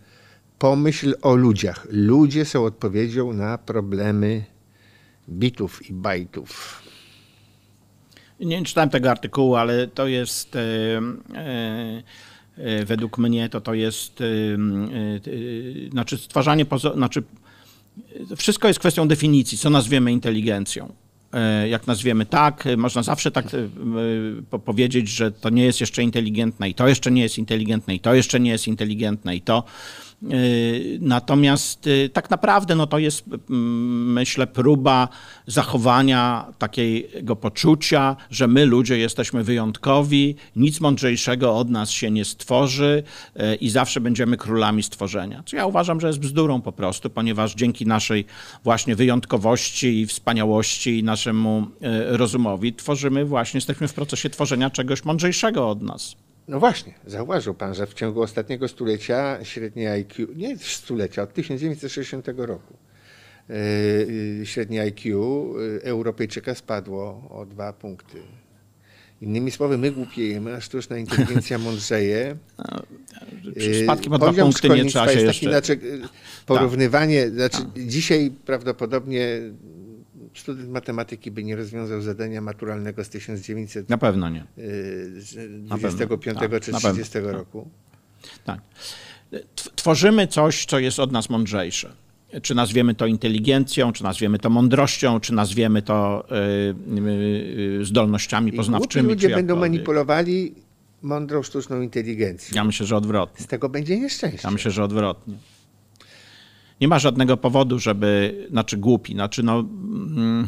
[SPEAKER 1] Pomyśl o ludziach. Ludzie są odpowiedzią na problemy bitów i bajtów.
[SPEAKER 2] Nie czytałem tego artykułu, ale to jest. Yy, yy Y, według mnie to to jest, y, y, znaczy stwarzanie, znaczy wszystko jest kwestią definicji, co nazwiemy inteligencją e, jak nazwiemy tak, można zawsze tak powiedzieć, że to nie jest jeszcze inteligentne i to jeszcze nie jest inteligentne i to jeszcze nie jest inteligentne i to. Y, natomiast y, tak naprawdę no to jest, mm, myślę, próba zachowania takiego poczucia, że my ludzie jesteśmy wyjątkowi, nic mądrzejszego od nas się nie stworzy y, i zawsze będziemy królami stworzenia. Co ja uważam, że jest bzdurą po prostu, ponieważ dzięki naszej właśnie wyjątkowości i wspaniałości i naszemu rozumowi tworzymy właśnie, jesteśmy w procesie tworzenia czegoś mądrzejszego od nas.
[SPEAKER 1] No właśnie, zauważył pan, że w ciągu ostatniego stulecia średnie IQ, nie stulecia, od 1960 roku, yy, średnie IQ yy, Europejczyka spadło o dwa punkty. Innymi słowy, my głupiejemy, a sztuczna inteligencja mądrzeje. spadki
[SPEAKER 2] no, spadkiem yy, o dwa punkty nie trzeba się jest jeszcze. Yy, taki, znaczy, porównywanie,
[SPEAKER 1] tak. znaczy, dzisiaj prawdopodobnie student matematyki by nie rozwiązał zadania maturalnego z 1925 Na pewno nie. E, tak, czy 30 tak. roku.
[SPEAKER 2] Tak. Tworzymy coś, co jest od nas mądrzejsze. Czy nazwiemy to inteligencją, czy nazwiemy to mądrością, czy nazwiemy to e, e, zdolnościami poznawczymi. I ludzie będą
[SPEAKER 1] manipulowali mądrą sztuczną inteligencją.
[SPEAKER 2] Ja myślę, że odwrotnie. Z tego będzie nieszczęście. Ja myślę, że odwrotnie nie ma żadnego powodu, żeby, znaczy głupi, znaczy no... Mm,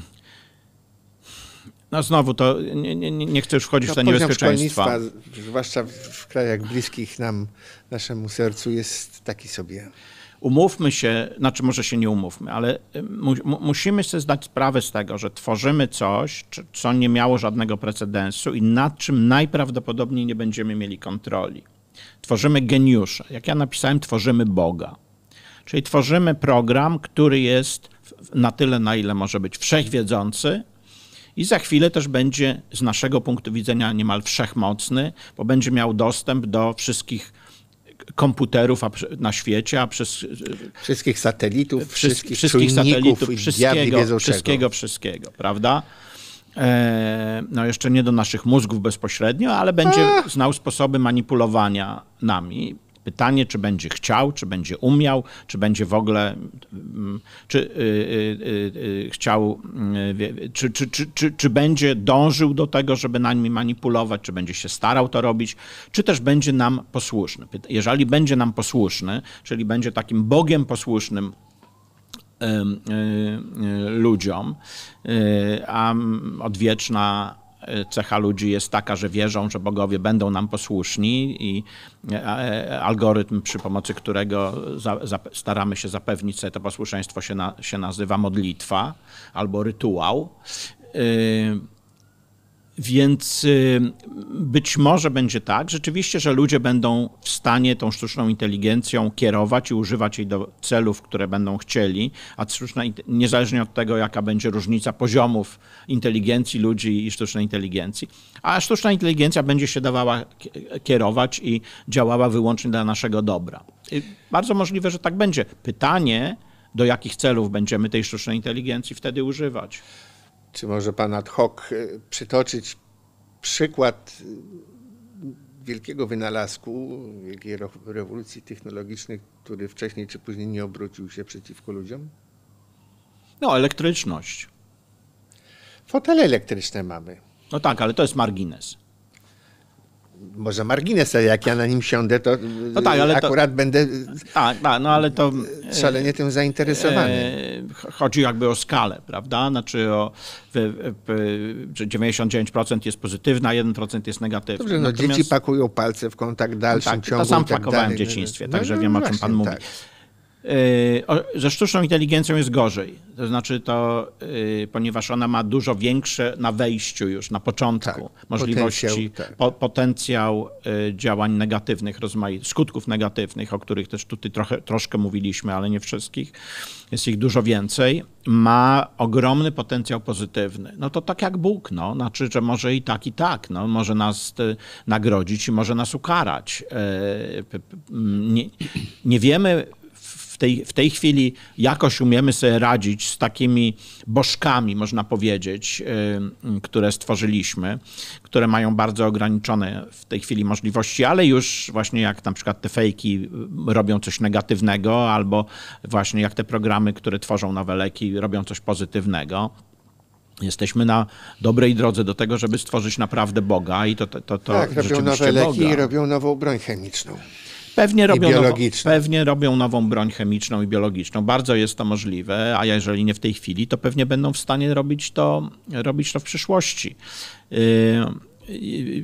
[SPEAKER 2] no znowu, to nie, nie, nie chcę już wchodzić no, w te niebezpieczeństwa. Zwłaszcza w krajach bliskich nam, naszemu sercu jest taki sobie. Umówmy się, znaczy może się nie umówmy, ale y, mu, musimy sobie zdać sprawę z tego, że tworzymy coś, co nie miało żadnego precedensu i nad czym najprawdopodobniej nie będziemy mieli kontroli. Tworzymy geniusza. Jak ja napisałem, tworzymy Boga. Czyli tworzymy program, który jest na tyle, na ile może być wszechwiedzący, i za chwilę też będzie z naszego punktu widzenia niemal wszechmocny, bo będzie miał dostęp do wszystkich komputerów na świecie, a przez wszystkich satelitów, wszystkich, wszystkich satelitów, wszystkiego, wszystkiego, wszystkiego, prawda? E, no jeszcze nie do naszych mózgów bezpośrednio, ale będzie znał sposoby manipulowania nami. Pytanie, czy będzie chciał, czy będzie umiał, czy będzie w ogóle czy, chciał, czy, czy będzie dążył do tego, żeby nami manipulować, czy będzie się starał to robić, czy też będzie nam posłuszny. Jeżeli będzie nam posłuszny, czyli będzie takim Bogiem posłusznym y, y, ludziom, y, a odwieczna E, cecha ludzi jest taka, że wierzą, że bogowie będą nam posłuszni i e, e, algorytm, przy pomocy którego za, za, staramy się zapewnić sobie to posłuszeństwo, się, na, się nazywa modlitwa albo rytuał. Yy, więc y, być może będzie tak rzeczywiście, że ludzie będą w stanie tą sztuczną inteligencją kierować i używać jej do celów, które będą chcieli, a sztuczna, niezależnie od tego, jaka będzie różnica poziomów inteligencji ludzi i sztucznej inteligencji, a sztuczna inteligencja będzie się dawała kierować i działała wyłącznie dla naszego dobra. I y, bardzo możliwe, że tak będzie. Pytanie, do jakich celów będziemy tej sztucznej inteligencji wtedy używać czy może pan ad hoc y, przytoczyć przykład y,
[SPEAKER 1] wielkiego wynalazku, wielkiej rewolucji technologicznej, który wcześniej czy później nie obrócił się przeciwko ludziom?
[SPEAKER 2] No, elektryczność.
[SPEAKER 1] Fotele elektryczne mamy. No tak, ale to jest margines może margines, ale jak ja na nim siądę, to no tak, ale akurat
[SPEAKER 2] to... będę A, tak, no ale to e, szalenie tym zainteresowany. E, chodzi jakby o skalę, prawda? Znaczy o 99% jest pozytywna, 1% jest negatywny. Dobrze, no Natomiast... dzieci
[SPEAKER 1] pakują palce w kontakt dalszym no tak, ciągu. To sam tak pakowałem dalej. w dzieciństwie, no, także no, wiem o no czym pan mówi. Tak.
[SPEAKER 2] Yy, ze sztuczną inteligencją jest gorzej. To znaczy to, yy, ponieważ ona ma dużo większe na wejściu już, na początku tak, możliwości, potencjał, tak. po, potencjał yy, działań negatywnych, skutków negatywnych, o których też tutaj trochę, troszkę mówiliśmy, ale nie wszystkich. Jest ich dużo więcej. Ma ogromny potencjał pozytywny. No to tak jak Bóg, no. Znaczy, że może i tak, i tak. No. Może nas y, nagrodzić i może nas ukarać. Nie, nie wiemy tej, w tej chwili jakoś umiemy sobie radzić z takimi bożkami, można powiedzieć, y, y, które stworzyliśmy, które mają bardzo ograniczone w tej chwili możliwości, ale już właśnie jak na przykład te fejki y, robią coś negatywnego, albo właśnie jak te programy, które tworzą nowe leki, robią coś pozytywnego. Jesteśmy na dobrej drodze do tego, żeby stworzyć naprawdę Boga i to, to, to, to tak, robią nowe leki i
[SPEAKER 1] robią nową broń chemiczną. Pewnie robią, nową,
[SPEAKER 2] pewnie robią nową broń chemiczną i biologiczną. Bardzo jest to możliwe, a jeżeli nie w tej chwili, to pewnie będą w stanie robić to, robić to w przyszłości. Y, y, y,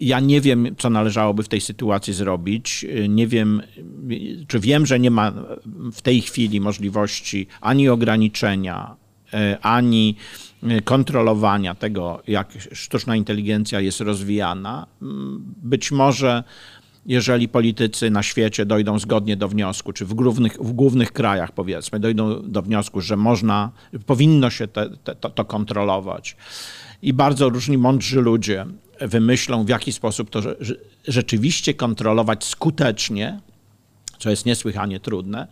[SPEAKER 2] ja nie wiem, co należałoby w tej sytuacji zrobić. Nie wiem, czy wiem, że nie ma w tej chwili możliwości ani ograniczenia, ani kontrolowania tego, jak sztuczna inteligencja jest rozwijana. Mm, być może jeżeli politycy na świecie dojdą zgodnie do wniosku, czy w głównych, w głównych krajach powiedzmy, dojdą do wniosku, że można, powinno się te, te, to, to kontrolować. I bardzo różni mądrzy ludzie wymyślą, w jaki sposób to rzeczywiście kontrolować skutecznie, co jest niesłychanie trudne,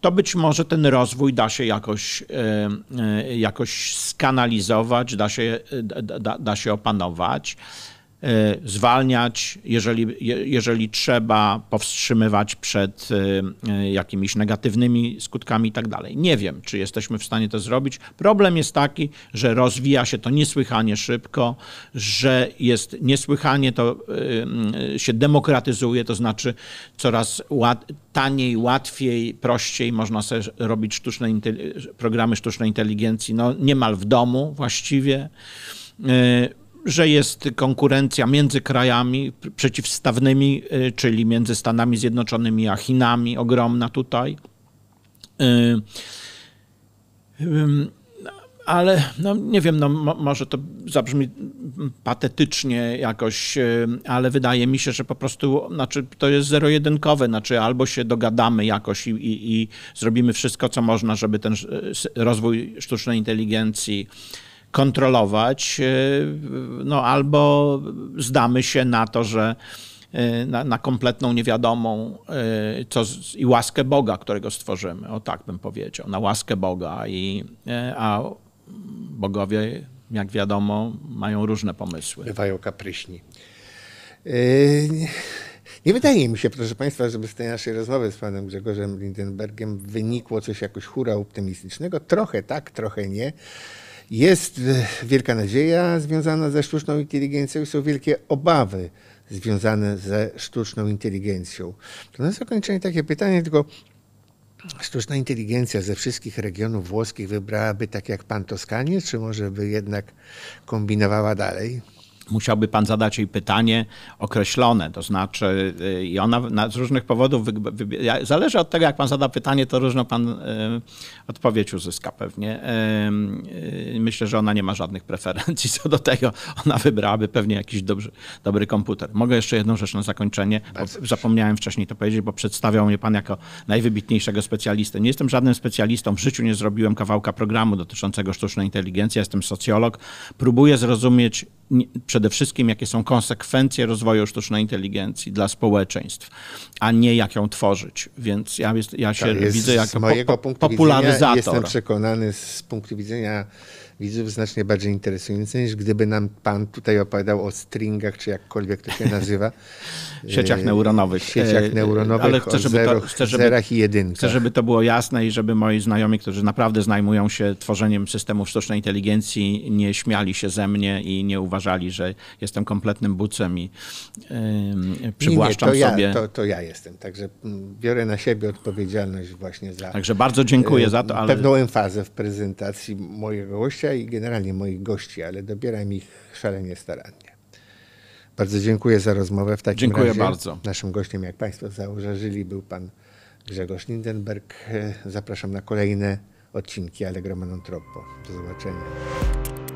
[SPEAKER 2] to być może ten rozwój da się jakoś, e, e, jakoś skanalizować, da się, e, da, da się opanować. Y, zwalniać, jeżeli, jeżeli trzeba, powstrzymywać przed y, y, jakimiś negatywnymi skutkami i tak dalej. Nie wiem, czy jesteśmy w stanie to zrobić. Problem jest taki, że rozwija się to niesłychanie szybko, że jest niesłychanie to się demokratyzuje, to znaczy coraz łat, taniej, łatwiej, prościej można sobie robić sztuczne programy sztucznej inteligencji, no niemal w domu właściwie że jest konkurencja między krajami przeciwstawnymi, y, czyli między Stanami Zjednoczonymi a Chinami, ogromna tutaj. Y, ale no, nie wiem, no, może to zabrzmi patetycznie jakoś, y, ale wydaje mi się, że po prostu znaczy, to jest zero-jedynkowe. Znaczy, albo się dogadamy jakoś i, i, i zrobimy wszystko, co można, żeby ten rozwój sztucznej inteligencji kontrolować, e, no albo zdamy się na to, że e, na, na kompletną niewiadomą e, co z, i łaskę Boga, którego stworzymy. O tak bym powiedział, na łaskę Boga. I, a bogowie, jak wiadomo, mają różne pomysły. Bywają kapryśni.
[SPEAKER 1] Yy... Nie wydaje mi się, proszę Państwa, żeby z tej naszej rozmowy z panem Grzegorzem Lindenbergiem wynikło coś jakoś hura optymistycznego. Trochę tak, trochę nie. Jest e, wielka nadzieja związana ze sztuczną inteligencją i są wielkie obawy związane ze sztuczną inteligencją. To na zakończenie takie pytanie, tylko sztuczna inteligencja ze wszystkich regionów włoskich wybrałaby tak jak pan Toskanię,
[SPEAKER 2] czy może by jednak kombinowała dalej? musiałby pan zadać jej pytanie określone, to znaczy y, i ona na, z różnych powodów, wy, wy, zależy od tego, jak pan zada pytanie, to różno pan y, odpowiedź uzyska pewnie. Y, y, myślę, że ona nie ma żadnych preferencji co do tego. Ona wybrałaby pewnie jakiś dobry, dobry komputer. Mogę jeszcze jedną rzecz na zakończenie, bo zapomniałem wcześniej to powiedzieć, bo przedstawiał mnie pan jako najwybitniejszego specjalistę. Nie jestem żadnym specjalistą, w życiu nie zrobiłem kawałka programu dotyczącego sztucznej inteligencji, jestem socjolog. Próbuję zrozumieć przede wszystkim, jakie są konsekwencje rozwoju sztucznej inteligencji dla społeczeństw, a nie jak ją tworzyć. Więc ja, jest, ja tak, się tak, widzę jako po, po, popularyzator. Jestem
[SPEAKER 1] przekonany z punktu widzenia widzów znacznie bardziej interesujące niż gdyby nam pan tutaj opowiadał o stringach, czy jakkolwiek to się nazywa. sieciach e, neuronowych. Sieciach e, neuronowych, Ale chcę, żeby zerach, to, chcę, żeby, zerach i Chcę, żeby
[SPEAKER 2] to było jasne i żeby moi znajomi, którzy naprawdę zajmują się tworzeniem systemów sztucznej inteligencji, nie śmiali się ze mnie i nie uważali, że jestem kompletnym bucem i yy, przywłaszczam nie, nie, to sobie. Ja, to,
[SPEAKER 1] to ja jestem, także mm, biorę na siebie odpowiedzialność właśnie za... Także bardzo dziękuję e, za to, ale... Pewną emfazę w prezentacji mojego gościa gościa i generalnie moich gości, ale dobieram ich szalenie starannie. Bardzo dziękuję za rozmowę. W takim dziękuję razie bardzo. naszym gościem, jak Państwo zauważyli, był Pan Grzegorz Lindenberg. Zapraszam na kolejne odcinki Allegro Troppo. Do zobaczenia.